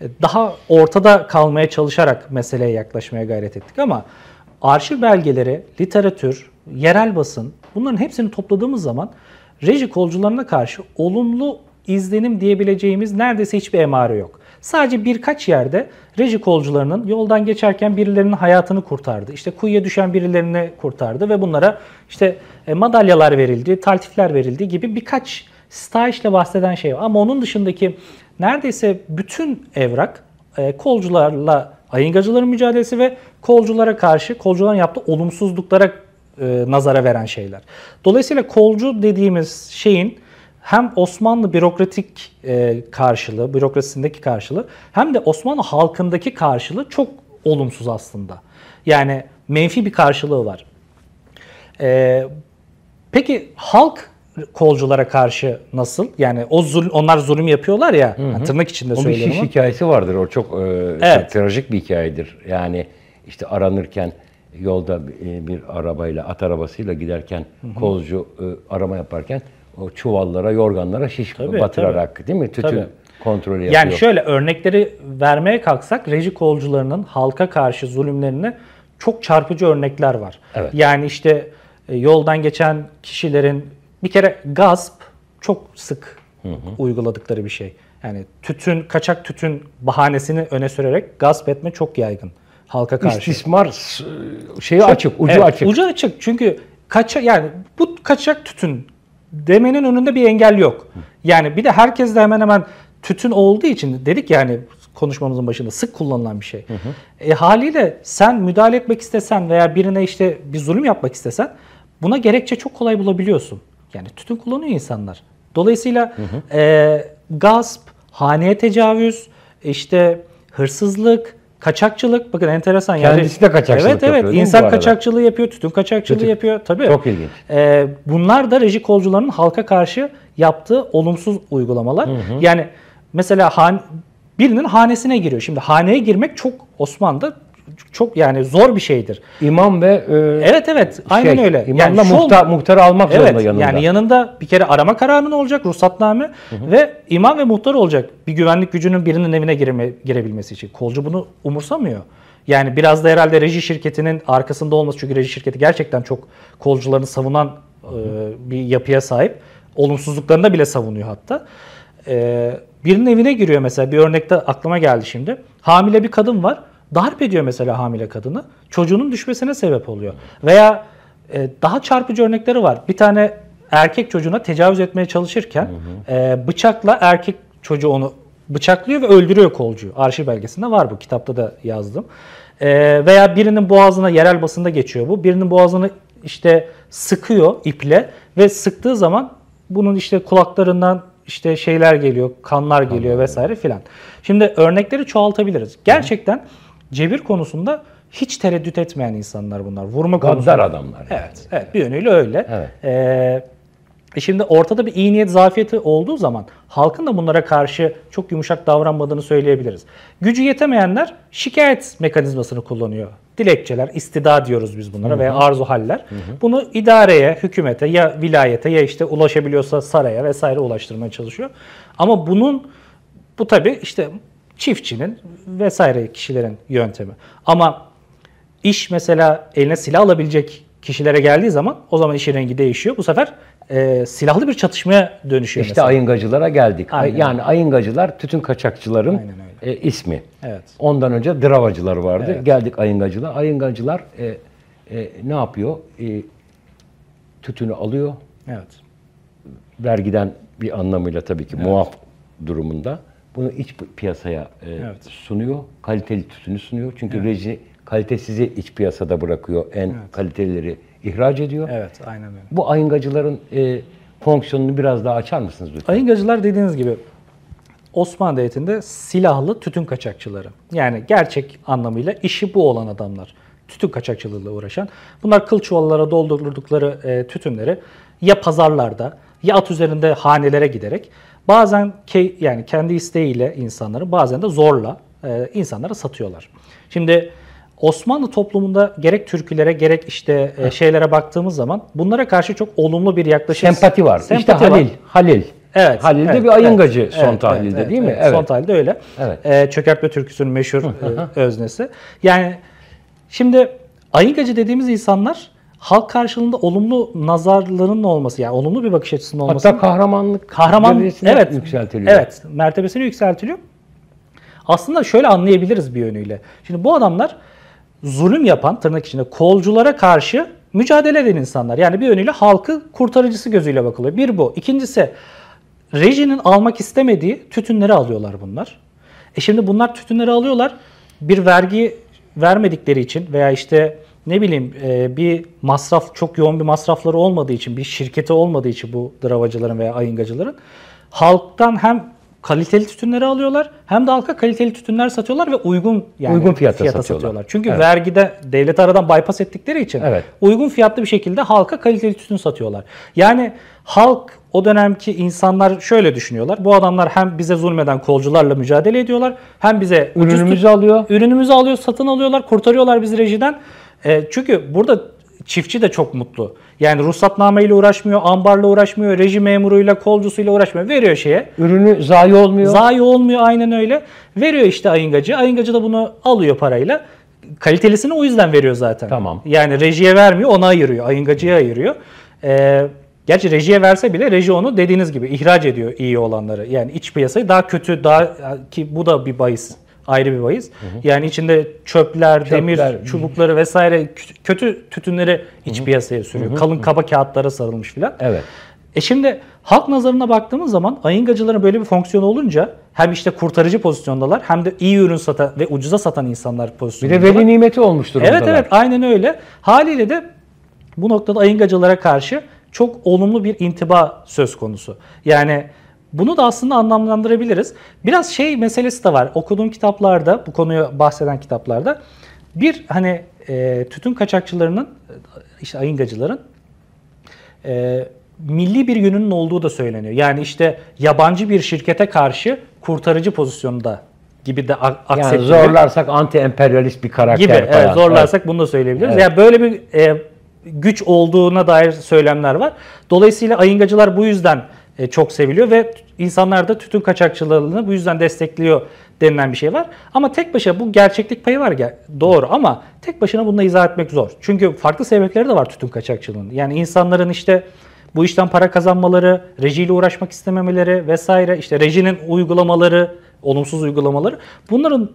Speaker 3: E, daha ortada kalmaya çalışarak meseleye yaklaşmaya gayret ettik ama arşiv belgeleri, literatür, yerel basın bunların hepsini topladığımız zaman reji kolcularına karşı olumlu izlenim diyebileceğimiz neredeyse hiçbir emare yok. Sadece birkaç yerde reji kolcularının yoldan geçerken birilerinin hayatını kurtardı. İşte kuyuya düşen birilerini kurtardı ve bunlara işte e, madalyalar verildi, taltifler verildi gibi birkaç stajla bahseden şey var. Ama onun dışındaki neredeyse bütün evrak e, kolcularla ayıngacıların mücadelesi ve kolculara karşı kolcuların yaptığı olumsuzluklara e, nazara veren şeyler. Dolayısıyla kolcu dediğimiz şeyin hem Osmanlı bürokratik e, karşılığı, bürokrasisindeki karşılığı hem de Osmanlı halkındaki karşılığı çok olumsuz aslında. Yani menfi bir karşılığı var. E, peki halk kolculara karşı nasıl? Yani o zul, onlar zulüm yapıyorlar ya. Hı hı. Yani tırnak içinde o Bir şiş
Speaker 2: hikayesi vardır. O çok, e, evet. trajik bir hikayedir. Yani işte aranırken yolda bir e, bir arabayla at arabasıyla giderken hı hı. kolcu e, arama yaparken o çuvallara, yorganlara şiş tabii, batırarak tabii. değil mi? Tütün tabii. kontrolü
Speaker 3: yapıyor. Yani şöyle örnekleri vermeye kalksak reji kolcularının halka karşı zulümlerini çok çarpıcı örnekler var. Evet. Yani işte e, yoldan geçen kişilerin bir kere gasp çok sık hı hı. uyguladıkları bir şey. Yani tütün, kaçak tütün bahanesini öne sürerek gasp etme çok yaygın halka karşı. İstismar şeyi çok, açık, ucu evet, açık. Ucu açık çünkü kaça yani bu kaçak tütün demenin önünde bir engel yok. Yani bir de herkes de hemen hemen tütün olduğu için dedik yani konuşmamızın başında sık kullanılan bir şey. Hı hı. E, haliyle sen müdahale etmek istesen veya birine işte bir zulüm yapmak istesen buna gerekçe çok kolay bulabiliyorsun. Yani tütün kullanıyor insanlar. Dolayısıyla hı hı. E, gasp, haneye tecavüz, işte hırsızlık, kaçakçılık. Bakın enteresan. Kendisi yani, de kaçakçılık evet, yapıyor. Evet evet. İnsan kaçakçılığı yapıyor, tütün kaçakçılığı tütün. yapıyor. Tabii. Çok ilginç. E, bunlar da reji kolcularının halka karşı yaptığı olumsuz uygulamalar. Hı hı. Yani mesela han, birinin hanesine giriyor. Şimdi haneye girmek çok Osmanlı'da çok yani zor bir şeydir. İmam ve e, Evet evet şey, öyle. İmamla yani muhtar, muhtarı almak evet, zorunda yanında. Yani yanında bir kere arama kararının olacak, ruhsatname hı hı. ve imam ve muhtar olacak. Bir güvenlik gücünün birinin evine girme, girebilmesi için. Kolcu bunu umursamıyor. Yani biraz da herhalde reji şirketinin arkasında olması çünkü reji şirketi gerçekten çok kolcularını savunan e, bir yapıya sahip. Olumsuzluklarını bile savunuyor hatta. E, birinin evine giriyor mesela bir örnekte aklıma geldi şimdi. Hamile bir kadın var darp ediyor mesela hamile kadını. Çocuğunun düşmesine sebep oluyor. Veya e, daha çarpıcı örnekleri var. Bir tane erkek çocuğuna tecavüz etmeye çalışırken hı hı. E, bıçakla erkek çocuğu onu bıçaklıyor ve öldürüyor kolcuyu. Arşiv belgesinde var bu. Kitapta da yazdım. E, veya birinin boğazına yerel basında geçiyor bu. Birinin boğazını işte sıkıyor iple ve sıktığı zaman bunun işte kulaklarından işte şeyler geliyor, kanlar geliyor vesaire filan. Şimdi örnekleri çoğaltabiliriz. Gerçekten Cebir konusunda hiç tereddüt etmeyen insanlar bunlar. Vurma Gaddar konusunda. adamlar. Yani. Evet, evet, bir yönüyle öyle. Evet. Ee, e şimdi ortada bir iyi niyet zafiyeti olduğu zaman halkın da bunlara karşı çok yumuşak davranmadığını söyleyebiliriz. Gücü yetemeyenler şikayet mekanizmasını kullanıyor. Dilekçeler, istida diyoruz biz bunlara veya arzu haller. Bunu idareye, hükümete ya vilayete ya işte ulaşabiliyorsa saraya vesaire ulaştırmaya çalışıyor. Ama bunun bu tabii işte çiftçinin vesaire kişilerin yöntemi. Ama iş mesela eline silah alabilecek kişilere geldiği zaman o zaman işin rengi değişiyor. Bu sefer e, silahlı bir çatışmaya dönüşüyor. İşte mesela. ayıngacılara geldik. Aynen. Yani ayıngacılar tütün
Speaker 2: kaçakçıların e, ismi. Evet. Ondan önce dravacılar vardı. Evet. Geldik ayıngacılara. Ayıngacılar e, e, ne yapıyor? E, tütünü alıyor. Evet. Vergiden bir anlamıyla tabii ki evet. muaf durumunda bunu iç piyasaya e, evet. sunuyor. Kaliteli tütünü sunuyor. Çünkü evet. reji kalitesizi iç piyasada bırakıyor. En evet. kalitelileri ihraç ediyor.
Speaker 3: Evet, aynen öyle.
Speaker 2: Bu ayıngacıların
Speaker 3: e, fonksiyonunu biraz daha açar mısınız lütfen? Ayıngacılar dediğiniz gibi Osmanlı Devleti'nde silahlı tütün kaçakçıları. Yani gerçek anlamıyla işi bu olan adamlar. Tütün kaçakçılığıyla uğraşan. Bunlar kıl çuvallara doldurdukları e, tütünleri ya pazarlarda ya at üzerinde hanelere giderek Bazen ke, yani kendi isteğiyle insanları bazen de zorla e, insanlara satıyorlar. Şimdi Osmanlı toplumunda gerek türkülere gerek işte e, şeylere baktığımız zaman bunlara karşı çok olumlu bir yaklaşım. Sempati var. Sempati işte Halil. Var. Halil. Evet. Halil'de evet, bir ayıngacı evet, son evet, tahlilde evet, değil mi? Evet, evet. Son tahlilde öyle. Evet. E, Çökertme türküsünün meşhur e, öznesi. Yani şimdi ayıngacı dediğimiz insanlar halk karşılığında olumlu nazarlarının olması yani olumlu bir bakış açısının olması. Hatta kahramanlık kahraman evet yükseltiliyor. Evet, mertebesini yükseltiliyor. Aslında şöyle anlayabiliriz bir yönüyle. Şimdi bu adamlar zulüm yapan tırnak içinde kolculara karşı mücadele eden insanlar. Yani bir yönüyle halkı kurtarıcısı gözüyle bakılıyor. Bir bu. İkincisi rejinin almak istemediği tütünleri alıyorlar bunlar. E şimdi bunlar tütünleri alıyorlar. Bir vergi vermedikleri için veya işte ne bileyim e, bir masraf çok yoğun bir masrafları olmadığı için bir şirketi olmadığı için bu dravacıların veya ayıngacıların halktan hem kaliteli tütünleri alıyorlar hem de halka kaliteli tütünler satıyorlar ve uygun yani uygun fiyata, fiyata satıyorlar. satıyorlar. Çünkü evet. vergide devlet aradan bypass ettikleri için evet. uygun fiyatlı bir şekilde halka kaliteli tütün satıyorlar. Yani halk o dönemki insanlar şöyle düşünüyorlar. Bu adamlar hem bize zulmeden kolcularla mücadele ediyorlar hem bize ürünümüzü ucuz, alıyor. Ürünümüzü alıyor, satın alıyorlar, kurtarıyorlar bizi rejiden. E, çünkü burada çiftçi de çok mutlu. Yani ruhsatnameyle uğraşmıyor, ambarla uğraşmıyor, reji memuruyla, kolcusuyla uğraşmıyor. Veriyor şeye. Ürünü zayi olmuyor. Zayi olmuyor aynen öyle. Veriyor işte ayıngacı. Ayıngacı da bunu alıyor parayla. Kalitelisini o yüzden veriyor zaten. Tamam. Yani rejiye vermiyor, ona ayırıyor. Ayıngacıya ayırıyor. Ee, gerçi rejiye verse bile reji onu dediğiniz gibi ihraç ediyor iyi olanları. Yani iç piyasayı daha kötü, daha ki bu da bir bahis ayrı bir bahis. Yani içinde çöpler, çöpler demir çubukları vesaire kötü tütünleri iç hı hı. piyasaya sürüyor. Hı hı. Kalın kaba kağıtlara sarılmış filan. Evet. E şimdi halk nazarına baktığımız zaman ayıngacıların böyle bir fonksiyonu olunca hem işte kurtarıcı pozisyondalar hem de iyi ürün satan ve ucuza satan insanlar pozisyonunda. Bir de veli
Speaker 2: nimeti olmuş durumdalar. Evet evet
Speaker 3: aynen öyle. Haliyle de bu noktada ayıngacılara karşı çok olumlu bir intiba söz konusu. Yani bunu da aslında anlamlandırabiliriz. Biraz şey meselesi de var. Okuduğum kitaplarda, bu konuyu bahseden kitaplarda bir hani e, tütün kaçakçılarının, e, işte ayıngacıların e, milli bir yönünün olduğu da söyleniyor. Yani işte yabancı bir şirkete karşı kurtarıcı pozisyonda gibi de aksettiği. Yani zorlarsak
Speaker 2: anti emperyalist bir karakter gibi. Falan. zorlarsak evet.
Speaker 3: bunu da söyleyebiliriz. Evet. Yani böyle bir e, güç olduğuna dair söylemler var. Dolayısıyla ayıngacılar bu yüzden e, çok seviliyor ve insanlar da tütün kaçakçılığını bu yüzden destekliyor denilen bir şey var. Ama tek başına bu gerçeklik payı var ya doğru ama tek başına bunu izah etmek zor. Çünkü farklı sebepleri de var tütün kaçakçılığının. Yani insanların işte bu işten para kazanmaları, rejiyle uğraşmak istememeleri vesaire işte rejinin uygulamaları olumsuz uygulamaları. Bunların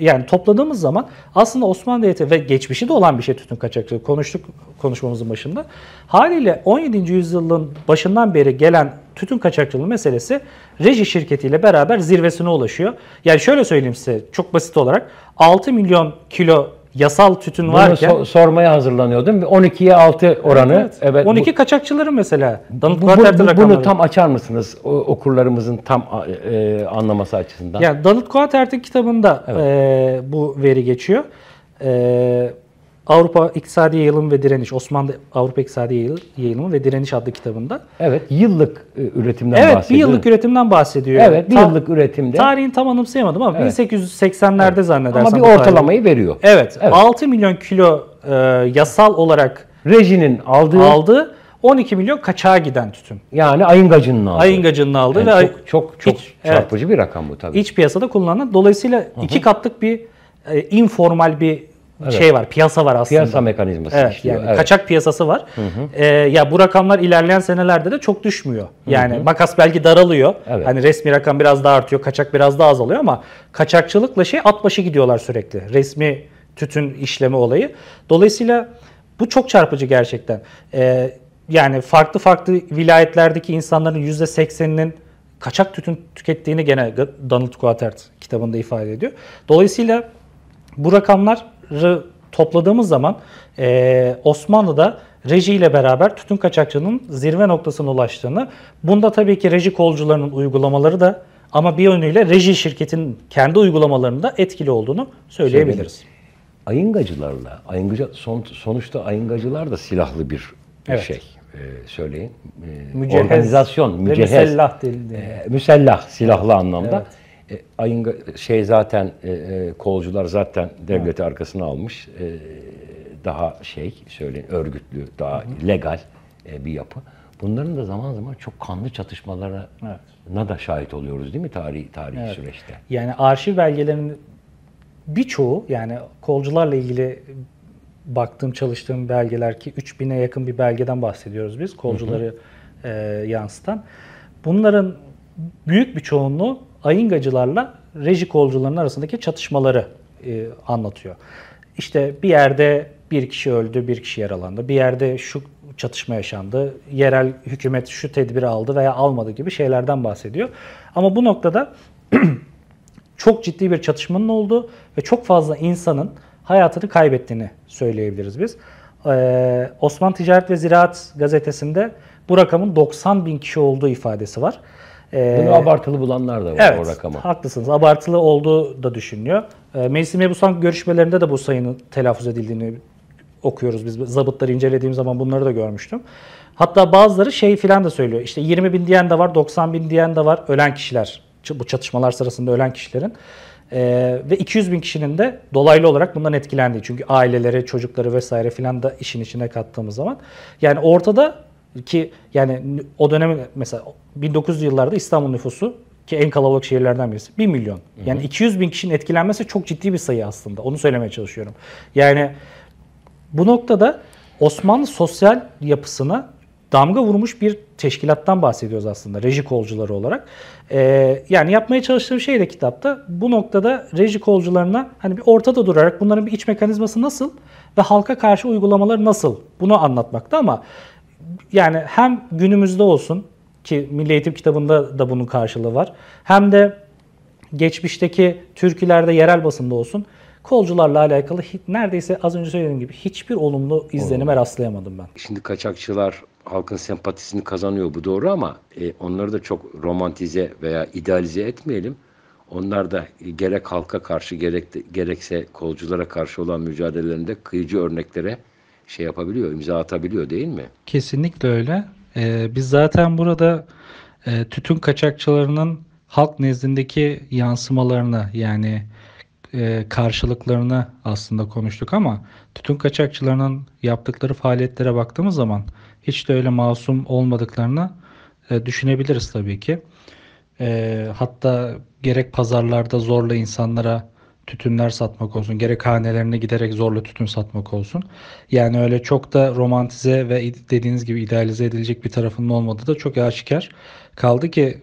Speaker 3: yani topladığımız zaman aslında Osmanlı Devleti ve geçmişi de olan bir şey tütün kaçakçılığı konuştuk konuşmamızın başında. Haliyle 17. yüzyılın başından beri gelen tütün kaçakçılığı meselesi reji şirketiyle beraber zirvesine ulaşıyor. Yani şöyle söyleyeyim size çok basit olarak 6 milyon kilo yasal tütün Bunu varken so- sormaya hazırlanıyordum. 12'ye 6 oranı. Evet, evet. evet 12 bu, kaçakçıları mesela. Danıt bu, bu, bu, Bunu tam
Speaker 2: açar mısınız o, okurlarımızın tam e, anlaması açısından? Ya
Speaker 3: yani Danıt Kuatert'in kitabında evet. e, bu veri geçiyor. E, Avrupa İktisadi Yayılım ve Direniş, Osmanlı Avrupa İktisadi Yayılımı ve Direniş adlı kitabında. Evet, yıllık e, üretimden evet, bahsediyor. Evet, bir yıllık üretimden bahsediyor. Evet, bir Ta- yıllık üretimde. Tarihin tam anımsayamadım ama evet. 1880'lerde evet. zannedersem. Ama bir ortalamayı veriyor. Evet, evet, 6 milyon kilo e, yasal olarak rejinin aldığı, aldığı 12 milyon kaçağa giden tütün.
Speaker 2: Yani ayıngacının aldığı. Ayıngacının aldığı. yani ve çok çok, çok iç, çarpıcı evet, bir rakam bu
Speaker 3: tabii. İç piyasada kullanılan. Dolayısıyla Hı-hı. iki katlık bir e, informal bir evet. şey var, piyasa var aslında. Piyasa mekanizması evet, işliyor. Yani evet. Kaçak piyasası var. Hı hı. Ee, ya bu rakamlar ilerleyen senelerde de çok düşmüyor. Yani hı hı. makas belki daralıyor. Evet. Hani resmi rakam biraz daha artıyor, kaçak biraz daha azalıyor ama kaçakçılıkla şey at başı gidiyorlar sürekli. Resmi tütün işleme olayı. Dolayısıyla bu çok çarpıcı gerçekten. Ee, yani farklı farklı vilayetlerdeki insanların %80'inin kaçak tütün tükettiğini gene Donald Guattard kitabında ifade ediyor. Dolayısıyla bu rakamlar topladığımız zaman e, Osmanlı'da reji ile beraber tütün kaçakçının zirve noktasına ulaştığını, bunda tabii ki reji kolcularının uygulamaları da ama bir yönüyle reji şirketin kendi da etkili olduğunu söyleyebiliriz. Söyledim.
Speaker 2: Ayıngacılarla, ayıngıca, son, sonuçta ayıngacılar da silahlı bir evet. şey e, söyleyin. E, mücehhez organizasyon, mücehhez. Müsellah denildi. E, müsellah, silahlı anlamda. Evet. E, ayın şey zaten e, e, kolcular zaten devleti arkasına almış. E, daha şey söyleyin örgütlü, daha Hı. -hı. legal e, bir yapı. Bunların da zaman zaman çok kanlı çatışmalara evet. da şahit oluyoruz değil mi tarihi tarihi evet. süreçte?
Speaker 3: Yani arşiv belgelerinin birçoğu yani kolcularla ilgili baktığım çalıştığım belgeler ki 3000'e yakın bir belgeden bahsediyoruz biz kolcuları hı hı. E, yansıtan. Bunların büyük bir çoğunluğu Ayıngacılarla reji kolcuların arasındaki çatışmaları e, anlatıyor. İşte bir yerde bir kişi öldü, bir kişi yaralandı. Bir yerde şu çatışma yaşandı. Yerel hükümet şu tedbiri aldı veya almadı gibi şeylerden bahsediyor. Ama bu noktada çok ciddi bir çatışmanın oldu ve çok fazla insanın hayatını kaybettiğini söyleyebiliriz biz. Ee, Osman Ticaret ve Ziraat gazetesinde bu rakamın 90 bin kişi olduğu ifadesi var. Ee, Bunu abartılı bulanlar da var evet, o rakama. haklısınız. Abartılı olduğu da düşünülüyor. E, Meclis Mebusan görüşmelerinde de bu sayının telaffuz edildiğini okuyoruz biz. Zabıtları incelediğim zaman bunları da görmüştüm. Hatta bazıları şey filan da söylüyor. İşte 20 bin diyen de var, 90 bin diyen de var. Ölen kişiler, bu çatışmalar sırasında ölen kişilerin. Ee, ve 200 bin kişinin de dolaylı olarak bundan etkilendiği. Çünkü aileleri, çocukları vesaire filan da işin içine kattığımız zaman. Yani ortada ki yani o dönem mesela 1900'lü yıllarda İstanbul nüfusu ki en kalabalık şehirlerden birisi 1 milyon. Yani hı hı. 200 bin kişinin etkilenmesi çok ciddi bir sayı aslında. Onu söylemeye çalışıyorum. Yani bu noktada Osmanlı sosyal yapısına damga vurmuş bir teşkilattan bahsediyoruz aslında reji kolcuları olarak. Ee, yani yapmaya çalıştığım şey de kitapta bu noktada reji kolcularına hani bir ortada durarak bunların bir iç mekanizması nasıl ve halka karşı uygulamaları nasıl bunu anlatmakta ama yani hem günümüzde olsun ki Milli Eğitim kitabında da bunun karşılığı var. Hem de geçmişteki türkülerde yerel basında olsun. Kolcularla alakalı neredeyse az önce söylediğim gibi hiçbir olumlu izlenime Olur. rastlayamadım ben.
Speaker 2: Şimdi kaçakçılar halkın sempatisini kazanıyor bu doğru ama e, onları da çok romantize veya idealize etmeyelim. Onlar da e, gerek halka karşı gerek de, gerekse kolculara karşı olan mücadelelerinde kıyıcı örneklere şey yapabiliyor, imza atabiliyor değil mi?
Speaker 3: Kesinlikle öyle. Ee, biz zaten burada e, tütün kaçakçılarının halk nezdindeki yansımalarını yani e, karşılıklarını aslında konuştuk ama tütün kaçakçılarının yaptıkları faaliyetlere baktığımız zaman hiç de öyle masum olmadıklarını e, düşünebiliriz tabii ki. E, hatta gerek pazarlarda zorla insanlara tütünler satmak olsun, gerek hanelerine giderek zorla tütün satmak olsun. Yani öyle çok da romantize ve dediğiniz gibi idealize edilecek bir tarafının olmadığı da çok aşikar. Kaldı ki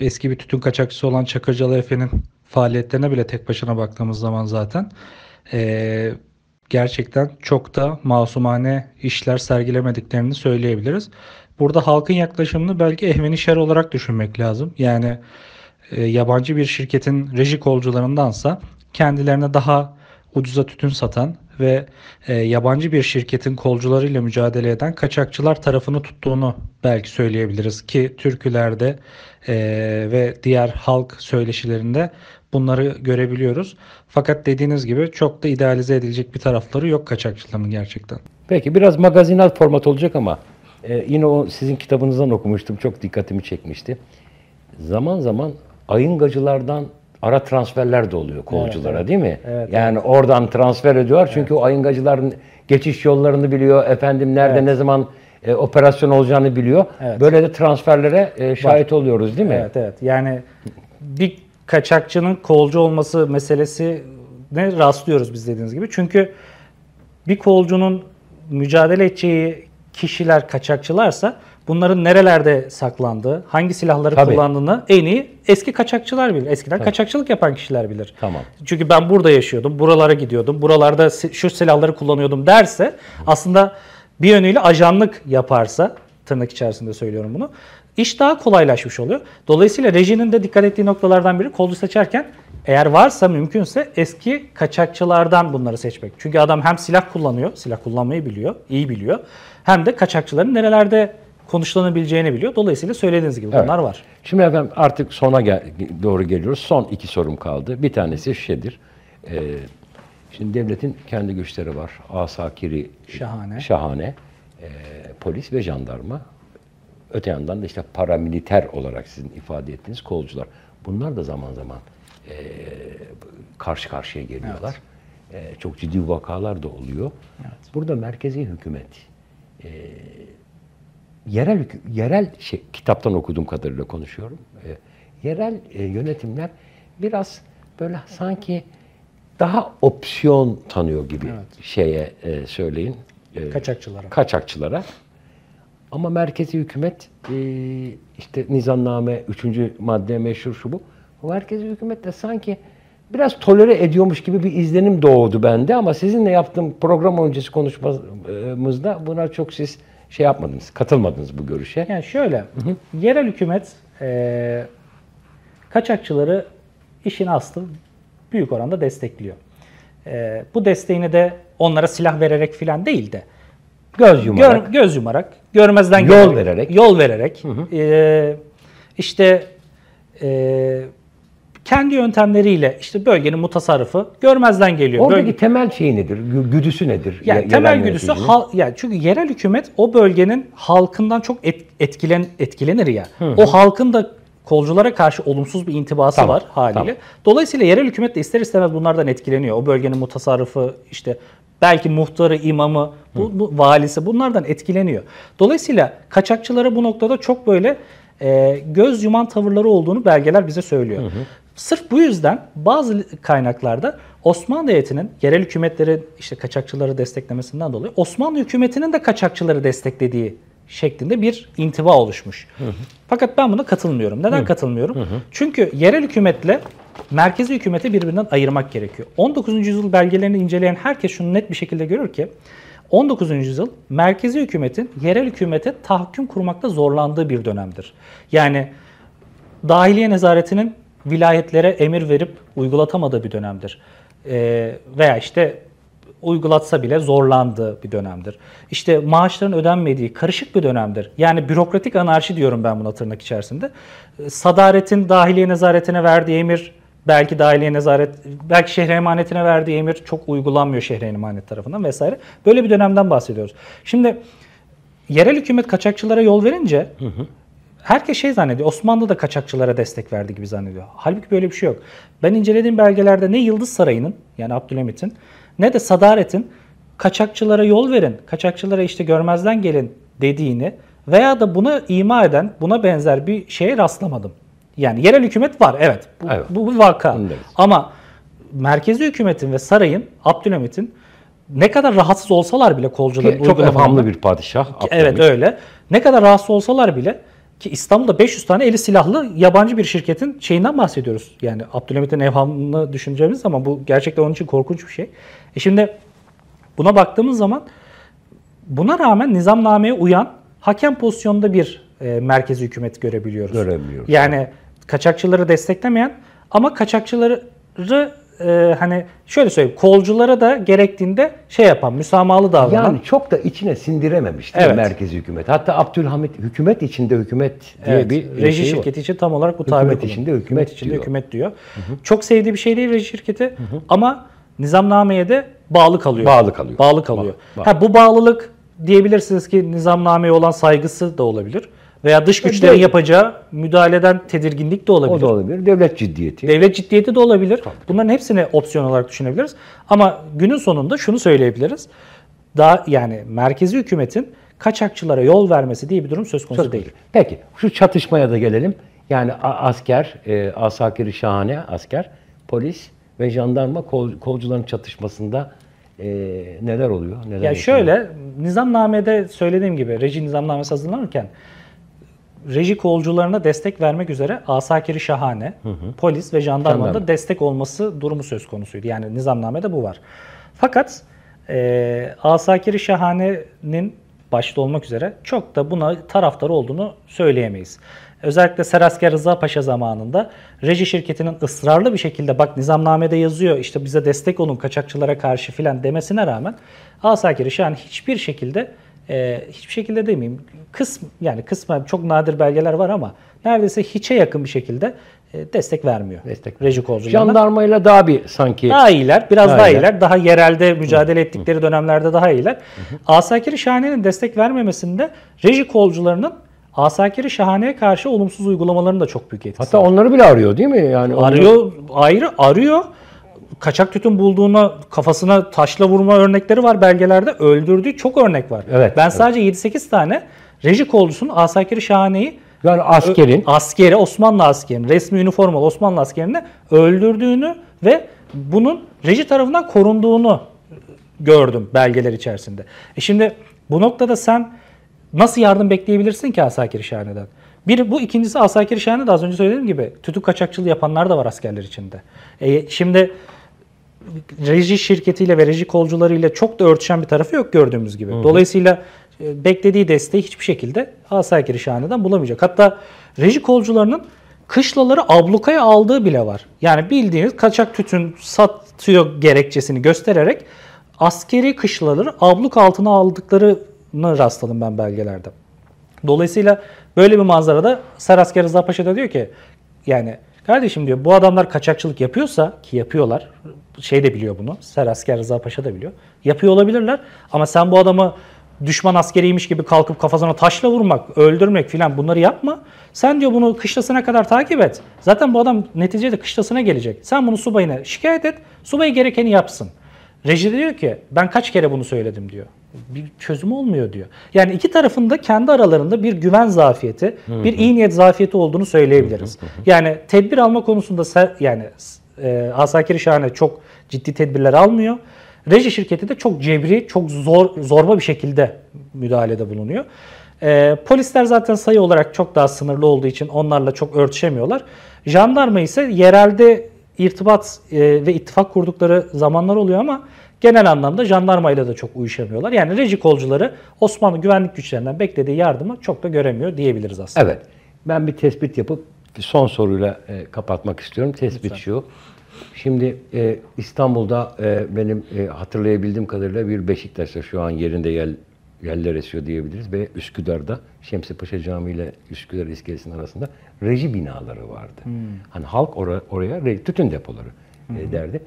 Speaker 3: eski bir tütün kaçakçısı olan Çakırcalı Efe'nin faaliyetlerine bile tek başına baktığımız zaman zaten e, gerçekten çok da masumane işler sergilemediklerini söyleyebiliriz. Burada halkın yaklaşımını belki ehveni şer olarak düşünmek lazım. Yani e, yabancı bir şirketin reji kolcularındansa kendilerine daha ucuza tütün satan ve e, yabancı bir şirketin kolcularıyla mücadele eden kaçakçılar tarafını tuttuğunu belki söyleyebiliriz ki türkülerde e, ve diğer halk söyleşilerinde bunları görebiliyoruz. Fakat dediğiniz gibi çok da idealize edilecek bir tarafları yok kaçakçılığın gerçekten. Peki biraz magazinal format olacak ama
Speaker 2: e, yine o sizin kitabınızdan okumuştum çok dikkatimi çekmişti. Zaman zaman ayıngacılardan ara transferler de oluyor kovuculara evet, değil mi? Evet, yani evet. oradan transfer ediyor çünkü evet. o ayıngacıların geçiş yollarını biliyor. Efendim nerede evet. ne zaman e, operasyon olacağını biliyor. Evet. Böyle de
Speaker 3: transferlere e, şahit Var. oluyoruz değil mi? Evet evet. Yani bir kaçakçının kolcu olması meselesi ne rastlıyoruz biz dediğiniz gibi. Çünkü bir kolcunun mücadele edeceği kişiler kaçakçılarsa Bunların nerelerde saklandığı, hangi silahları Tabii. kullandığını en iyi eski kaçakçılar bilir. Eskiden Tabii. kaçakçılık yapan kişiler bilir. Tamam. Çünkü ben burada yaşıyordum, buralara gidiyordum, buralarda şu silahları kullanıyordum derse aslında bir yönüyle ajanlık yaparsa tırnak içerisinde söylüyorum bunu. İş daha kolaylaşmış oluyor. Dolayısıyla rejinin de dikkat ettiği noktalardan biri kolcu seçerken eğer varsa mümkünse eski kaçakçılardan bunları seçmek. Çünkü adam hem silah kullanıyor, silah kullanmayı biliyor, iyi biliyor. Hem de kaçakçıların nerelerde konuşlanabileceğini biliyor. Dolayısıyla söylediğiniz gibi evet. bunlar var.
Speaker 2: Şimdi efendim artık sona gel doğru geliyoruz. Son iki sorum kaldı. Bir tanesi şişedir. Ee, şimdi devletin kendi güçleri var. Asakiri, şahane, şahane e, polis ve jandarma. Öte yandan da işte paramiliter olarak sizin ifade ettiğiniz kolcular. Bunlar da zaman zaman e, karşı karşıya geliyorlar. Evet. E, çok ciddi vakalar da oluyor. Evet. Burada merkezi hükümet e, yerel yerel şey, kitaptan okuduğum kadarıyla konuşuyorum. E, yerel e, yönetimler biraz böyle sanki daha opsiyon tanıyor gibi evet. şeye e, söyleyin. E, kaçakçılara. Kaçakçılara. Ama merkezi hükümet e, işte nizamname 3. madde meşhur şu bu. Merkezi hükümet de sanki biraz tolere ediyormuş gibi bir izlenim doğdu bende ama sizinle yaptığım program öncesi konuşmamızda e, buna çok siz şey yapmadınız, katılmadınız bu görüşe. Yani şöyle,
Speaker 3: Hı-hı. yerel hükümet e, kaçakçıları işin aslı büyük oranda destekliyor. E, bu desteğini de onlara silah vererek filan değil de
Speaker 2: göz yumarak, gör,
Speaker 3: göz yumarak, görmezden yol vererek, yol vererek, hı hı. E, işte e, kendi yöntemleriyle işte bölgenin mutasarrıfı görmezden geliyor. Oradaki Bölge...
Speaker 2: temel şey nedir? Güdüsü nedir? Yani ya, temel güdüsü yöneticinin?
Speaker 3: yani çünkü yerel hükümet o bölgenin halkından çok et, etkilen etkilenir ya. hı. O halkın da kolculara karşı olumsuz bir intibası tamam, var haliyle. Tamam. Dolayısıyla yerel hükümet de ister istemez bunlardan etkileniyor. O bölgenin mutasarrıfı işte belki muhtarı, imamı, bu, bu valisi bunlardan etkileniyor. Dolayısıyla kaçakçılara bu noktada çok böyle e, göz yuman tavırları olduğunu belgeler bize söylüyor. Hı hı. Sırf bu yüzden bazı kaynaklarda Osmanlı heyetinin yerel hükümetleri işte kaçakçıları desteklemesinden dolayı Osmanlı hükümetinin de kaçakçıları desteklediği şeklinde bir intiba oluşmuş. Hı hı. Fakat ben buna katılmıyorum. Neden hı. katılmıyorum? Hı hı. Çünkü yerel hükümetle merkezi hükümeti birbirinden ayırmak gerekiyor. 19. yüzyıl belgelerini inceleyen herkes şunu net bir şekilde görür ki 19. yüzyıl merkezi hükümetin yerel hükümete tahakküm kurmakta zorlandığı bir dönemdir. Yani dahiliye nezaretinin vilayetlere emir verip uygulatamadığı bir dönemdir. E, veya işte uygulatsa bile zorlandığı bir dönemdir. İşte maaşların ödenmediği karışık bir dönemdir. Yani bürokratik anarşi diyorum ben buna tırnak içerisinde. Ee, sadaretin dahiliye nezaretine verdiği emir belki dahiliye nezaret, belki şehre emanetine verdiği emir çok uygulanmıyor şehre emanet tarafından vesaire. Böyle bir dönemden bahsediyoruz. Şimdi yerel hükümet kaçakçılara yol verince hı hı herkes şey zannediyor. Osmanlı da kaçakçılara destek verdi gibi zannediyor. Halbuki böyle bir şey yok. Ben incelediğim belgelerde ne Yıldız Sarayı'nın yani Abdülhamit'in ne de Sadaret'in kaçakçılara yol verin, kaçakçılara işte görmezden gelin dediğini veya da buna ima eden, buna benzer bir şeye rastlamadım. Yani yerel hükümet var evet. Bu, evet. bu bir vaka. Evet. Ama merkezi hükümetin ve sarayın, Abdülhamit'in ne kadar rahatsız olsalar bile kolcuların Ki, Çok evhamlı bir
Speaker 2: padişah. Abdülhamit. Evet öyle.
Speaker 3: Ne kadar rahatsız olsalar bile ki İstanbul'da 500 tane eli silahlı yabancı bir şirketin şeyinden bahsediyoruz. Yani Abdülhamit'in evhamını düşüneceğimiz zaman bu gerçekten onun için korkunç bir şey. E şimdi buna baktığımız zaman buna rağmen nizamnameye uyan hakem pozisyonunda bir e, merkezi hükümet görebiliyoruz. Göremiyoruz. Yani kaçakçıları desteklemeyen ama kaçakçıları e, hani şöyle söyleyeyim kolculara da gerektiğinde şey yapan, müsamahalı davranan. Yani çok da içine sindirememişti evet.
Speaker 2: merkezi hükümet. Hatta Abdülhamit hükümet içinde
Speaker 3: hükümet diye evet, bir reji şey şirketi var. için tam olarak bu tabir Hükümet içinde hükümet, hükümet içinde diyor. hükümet diyor. Hı hı. Çok sevdiği bir şey değil reji şirketi hı hı. ama nizamnameye de bağlı kalıyor. Bağlı kalıyor. Bağlı kalıyor. Bağlı, Ha bu bağlılık diyebilirsiniz ki nizamnameye olan saygısı da olabilir veya dış güçlerin Devlet. yapacağı müdahaleden tedirginlik de olabilir. O da olabilir. Devlet ciddiyeti. Devlet ciddiyeti de olabilir. Tabii. Bunların hepsini opsiyon olarak düşünebiliriz. Ama günün sonunda şunu söyleyebiliriz. Daha yani merkezi hükümetin kaçakçılara yol vermesi diye bir durum söz konusu söz değil. Peki şu çatışmaya da gelelim. Yani asker, e, asakiri şahane asker,
Speaker 2: polis ve jandarma kol, kolcuların çatışmasında e, neler oluyor? Neler ya oluyor? şöyle,
Speaker 3: nizamnamede söylediğim gibi reji nizamnamesi hazırlanırken reji kolcularına destek vermek üzere Asakiri Şahane, hı hı. polis ve jandarmanın Jandarma. da destek olması durumu söz konusuydu. Yani nizamnamede bu var. Fakat e, Asakiri Şahane'nin başta olmak üzere çok da buna taraftar olduğunu söyleyemeyiz. Özellikle Serasker Rıza Paşa zamanında reji şirketinin ısrarlı bir şekilde bak nizamnamede yazıyor işte bize destek olun kaçakçılara karşı filan demesine rağmen Asakir şahane hiçbir şekilde e, hiçbir şekilde demeyeyim kısm yani kısmen çok nadir belgeler var ama neredeyse hiçe yakın bir şekilde e, destek vermiyor. Destek. Reji kolcularına. Jandarmayla daha bir sanki. Daha iyiler. Biraz daha, daha iyiler. iyiler. Daha yerelde mücadele hı. ettikleri dönemlerde daha iyiler. Hı hı. Asakiri Şahane'nin destek vermemesinde reji kolcularının Asakiri Şahane'ye karşı olumsuz uygulamalarının da çok büyük etkisi Hatta var. onları bile arıyor değil mi? Yani Arıyor, onu... ayrı arıyor kaçak tütün bulduğuna kafasına taşla vurma örnekleri var belgelerde. Öldürdüğü çok örnek var. Evet. Ben evet. sadece 7-8 tane reji kolcusunun Asakiri Şahane'yi yani askerin askeri Osmanlı askerinin resmi üniformalı Osmanlı askerini öldürdüğünü ve bunun reji tarafından korunduğunu gördüm belgeler içerisinde. E şimdi bu noktada sen nasıl yardım bekleyebilirsin ki Asakir Şahane'den? Bir bu ikincisi Asakir Şahane de az önce söylediğim gibi tütük kaçakçılığı yapanlar da var askerler içinde. E, şimdi reji şirketiyle ve reji kolcularıyla çok da örtüşen bir tarafı yok gördüğümüz gibi. Hı-hı. Dolayısıyla e, beklediği desteği hiçbir şekilde Asakir Şahane'den bulamayacak. Hatta reji kolcularının kışlaları ablukaya aldığı bile var. Yani bildiğiniz kaçak tütün satıyor gerekçesini göstererek askeri kışlaları abluk altına aldıklarını rastladım ben belgelerde. Dolayısıyla böyle bir manzarada Sarasker Rıza Paşa da diyor ki yani kardeşim diyor bu adamlar kaçakçılık yapıyorsa ki yapıyorlar şey de biliyor bunu. Ser Asker Rıza Paşa da biliyor. Yapıyor olabilirler ama sen bu adamı düşman askeriymiş gibi kalkıp kafasına taşla vurmak, öldürmek filan bunları yapma. Sen diyor bunu kışlasına kadar takip et. Zaten bu adam neticede kışlasına gelecek. Sen bunu subayına şikayet et. subay gerekeni yapsın. Reji diyor ki ben kaç kere bunu söyledim diyor. Bir çözüm olmuyor diyor. Yani iki tarafın da kendi aralarında bir güven zafiyeti, bir iyi niyet zafiyeti olduğunu söyleyebiliriz. Yani tedbir alma konusunda yani e, Asakir Şahane çok ciddi tedbirler almıyor. Reji şirketi de çok cebri, çok zor zorba bir şekilde müdahalede bulunuyor. E, polisler zaten sayı olarak çok daha sınırlı olduğu için onlarla çok örtüşemiyorlar. Jandarma ise yerelde irtibat e, ve ittifak kurdukları zamanlar oluyor ama genel anlamda jandarmayla da çok uyuşamıyorlar. Yani reji kolcuları Osmanlı güvenlik güçlerinden beklediği yardımı çok da göremiyor diyebiliriz aslında. Evet.
Speaker 2: Ben bir tespit yapıp son soruyla e, kapatmak istiyorum. Tespit Lütfen. şu. Şimdi e, İstanbul'da e, benim e, hatırlayabildiğim kadarıyla bir Beşiktaş'ta şu an yerinde yel, yeller esiyor diyebiliriz ve Üsküdar'da Şemsipaşa Camii ile Üsküdar iskelesinin arasında reji binaları vardı. Hmm. Hani halk or oraya tütün depoları e, hmm. e, derdi.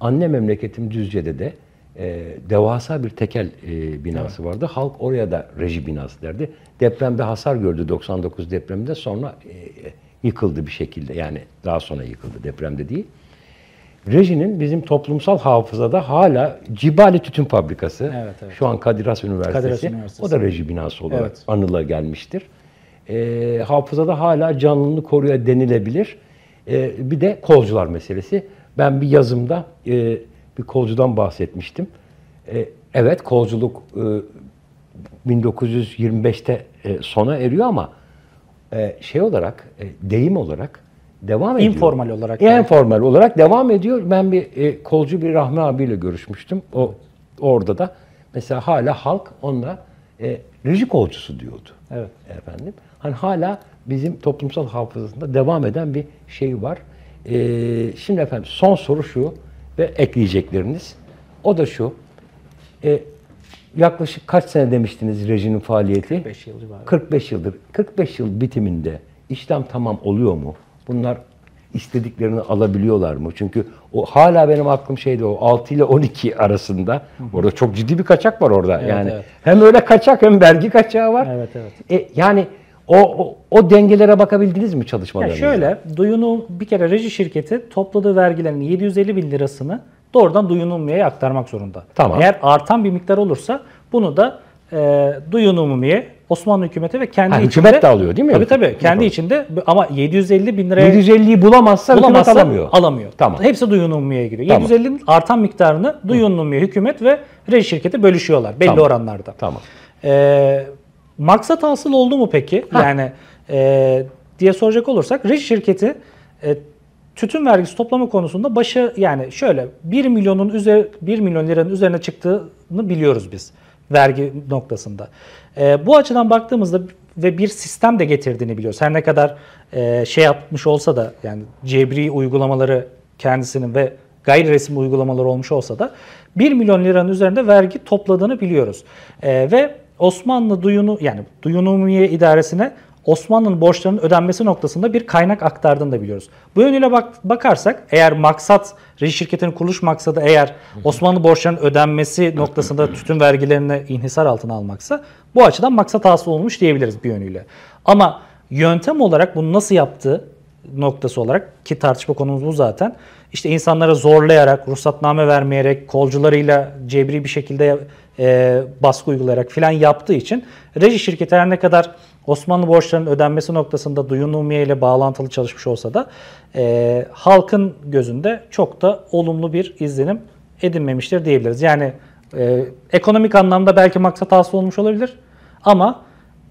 Speaker 2: Anne memleketim Düzce'de de e, devasa bir tekel e, binası evet. vardı. Halk oraya da reji binası derdi. Depremde hasar gördü 99 depreminde sonra e, yıkıldı bir şekilde. Yani daha sonra yıkıldı depremde değil. Rejinin bizim toplumsal hafızada hala Cibali Tütün Fabrikası, evet, evet. şu an Kadir Has Üniversitesi, Kadir Has Üniversitesi, o da reji binası olarak evet. anıla gelmiştir. E, hafızada hala canlılığını koruyor denilebilir. E, bir de kolcular meselesi. Ben bir yazımda e, bir kolcudan bahsetmiştim. E, evet kolculuk e, 1925'te e, sona eriyor ama e, şey olarak, e, deyim olarak devam ediyor. İnformal olarak. Yani. Informal olarak devam ediyor. Ben bir e, kolcu bir Rahmi abiyle görüşmüştüm. O orada da mesela hala halk onunla e, reji kolcusu diyordu. Evet. Efendim. Hani hala bizim toplumsal hafızasında devam eden bir şey var. E, şimdi efendim son soru şu ve ekleyecekleriniz. O da şu. E, yaklaşık kaç sene demiştiniz rejinin faaliyeti? 45 yıl 45 yıldır. 45 yıl bitiminde işlem tamam oluyor mu? bunlar istediklerini alabiliyorlar mı? Çünkü o hala benim aklım şeydi o 6 ile 12 arasında. Orada çok ciddi bir kaçak var orada. Evet, yani evet. hem öyle kaçak hem vergi kaçağı var. Evet evet. E, yani o, o, o dengelere bakabildiniz mi çalışmalarınızda?
Speaker 3: şöyle, Duyunum bir kere reji şirketi topladığı vergilerin 750 bin lirasını doğrudan Duyunumu'ya aktarmak zorunda. Tamam. Eğer artan bir miktar olursa bunu da e, Duyunumu'ya Osmanlı hükümeti ve kendi ha, içinde... de alıyor değil mi? Tabii tabii. Kendi içinde ama 750 bin liraya... 750'yi bulamazsa, bulamazsa alamıyor. Alamıyor. Tamam. Hepsi duyunulmaya giriyor. Tamam. 750'nin artan miktarını duyunulmaya hükümet ve reji şirketi bölüşüyorlar belli tamam. oranlarda. Tamam. Ee, maksat hasıl oldu mu peki? Ha. Yani e, diye soracak olursak reji şirketi e, tütün vergisi toplama konusunda başı yani şöyle 1 milyonun üzeri 1 milyon liranın üzerine çıktığını biliyoruz biz vergi noktasında. E, bu açıdan baktığımızda ve bir sistem de getirdiğini biliyoruz. Her ne kadar e, şey yapmış olsa da yani cebri uygulamaları kendisinin ve gayri resim uygulamaları olmuş olsa da 1 milyon liranın üzerinde vergi topladığını biliyoruz. E, ve Osmanlı Duyunu yani Duyunumiye idaresine. Osmanlı'nın borçlarının ödenmesi noktasında bir kaynak aktardığını da biliyoruz. Bu yönüyle bak, bakarsak eğer maksat, reji şirketinin kuruluş maksadı eğer Osmanlı borçlarının ödenmesi noktasında tütün vergilerini inhisar altına almaksa bu açıdan maksat hasıl olmuş diyebiliriz bir yönüyle. Ama yöntem olarak bunu nasıl yaptığı noktası olarak ki tartışma konumuz bu zaten. İşte insanlara zorlayarak, ruhsatname vermeyerek, kolcularıyla cebri bir şekilde e, baskı uygulayarak filan yaptığı için reji şirketi her ne kadar Osmanlı borçlarının ödenmesi noktasında duyunumiye ile bağlantılı çalışmış olsa da e, halkın gözünde çok da olumlu bir izlenim edinmemiştir diyebiliriz. Yani e, ekonomik anlamda belki maksat hasıl olmuş olabilir ama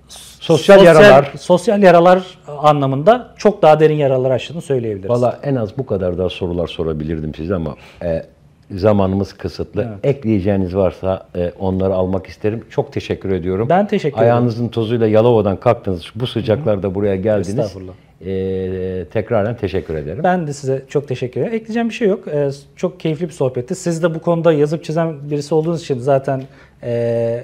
Speaker 3: Sosyal, sosyal yaralar. Sosyal yaralar anlamında çok daha derin yaralar açtığını söyleyebiliriz. Valla
Speaker 2: en az bu kadar daha sorular sorabilirdim size ama e, zamanımız kısıtlı. Evet. Ekleyeceğiniz varsa e, onları almak isterim. Çok teşekkür ediyorum. Ben teşekkür ederim. Ayağınızın tozuyla Yalova'dan kalktınız. Bu sıcaklarda buraya geldiniz. Estağfurullah. E, tekrardan teşekkür ederim.
Speaker 3: Ben de size çok teşekkür ederim. Ekleyeceğim bir şey yok. E, çok keyifli bir sohbetti. Siz de bu konuda yazıp çizen birisi olduğunuz için zaten e,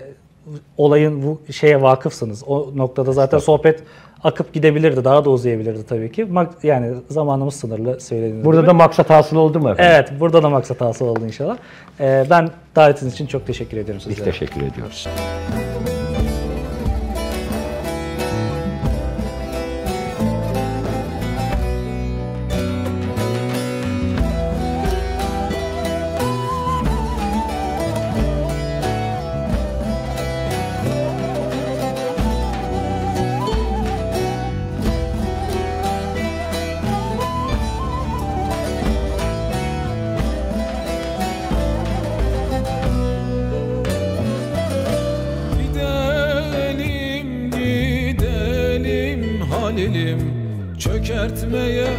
Speaker 3: olayın bu şeye vakıfsınız. O noktada zaten sohbet akıp gidebilirdi. Daha da uzayabilirdi tabii ki. Yani zamanımız sınırlı söylediğiniz Burada gibi. da
Speaker 2: maksat hasıl oldu mu efendim? Evet,
Speaker 3: burada da maksat hasıl oldu inşallah. Ee, ben davetiniz için çok teşekkür ediyorum sizlere. Biz teşekkür ediyoruz.
Speaker 1: çökertmeye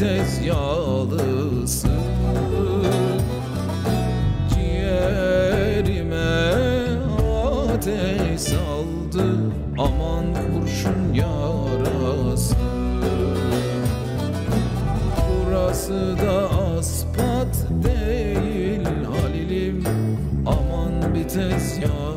Speaker 1: tez tezyalısı Ciğerime ateş saldı Aman kurşun yarası Burası da aspat değil Halil'im Aman bir tez tezyalısı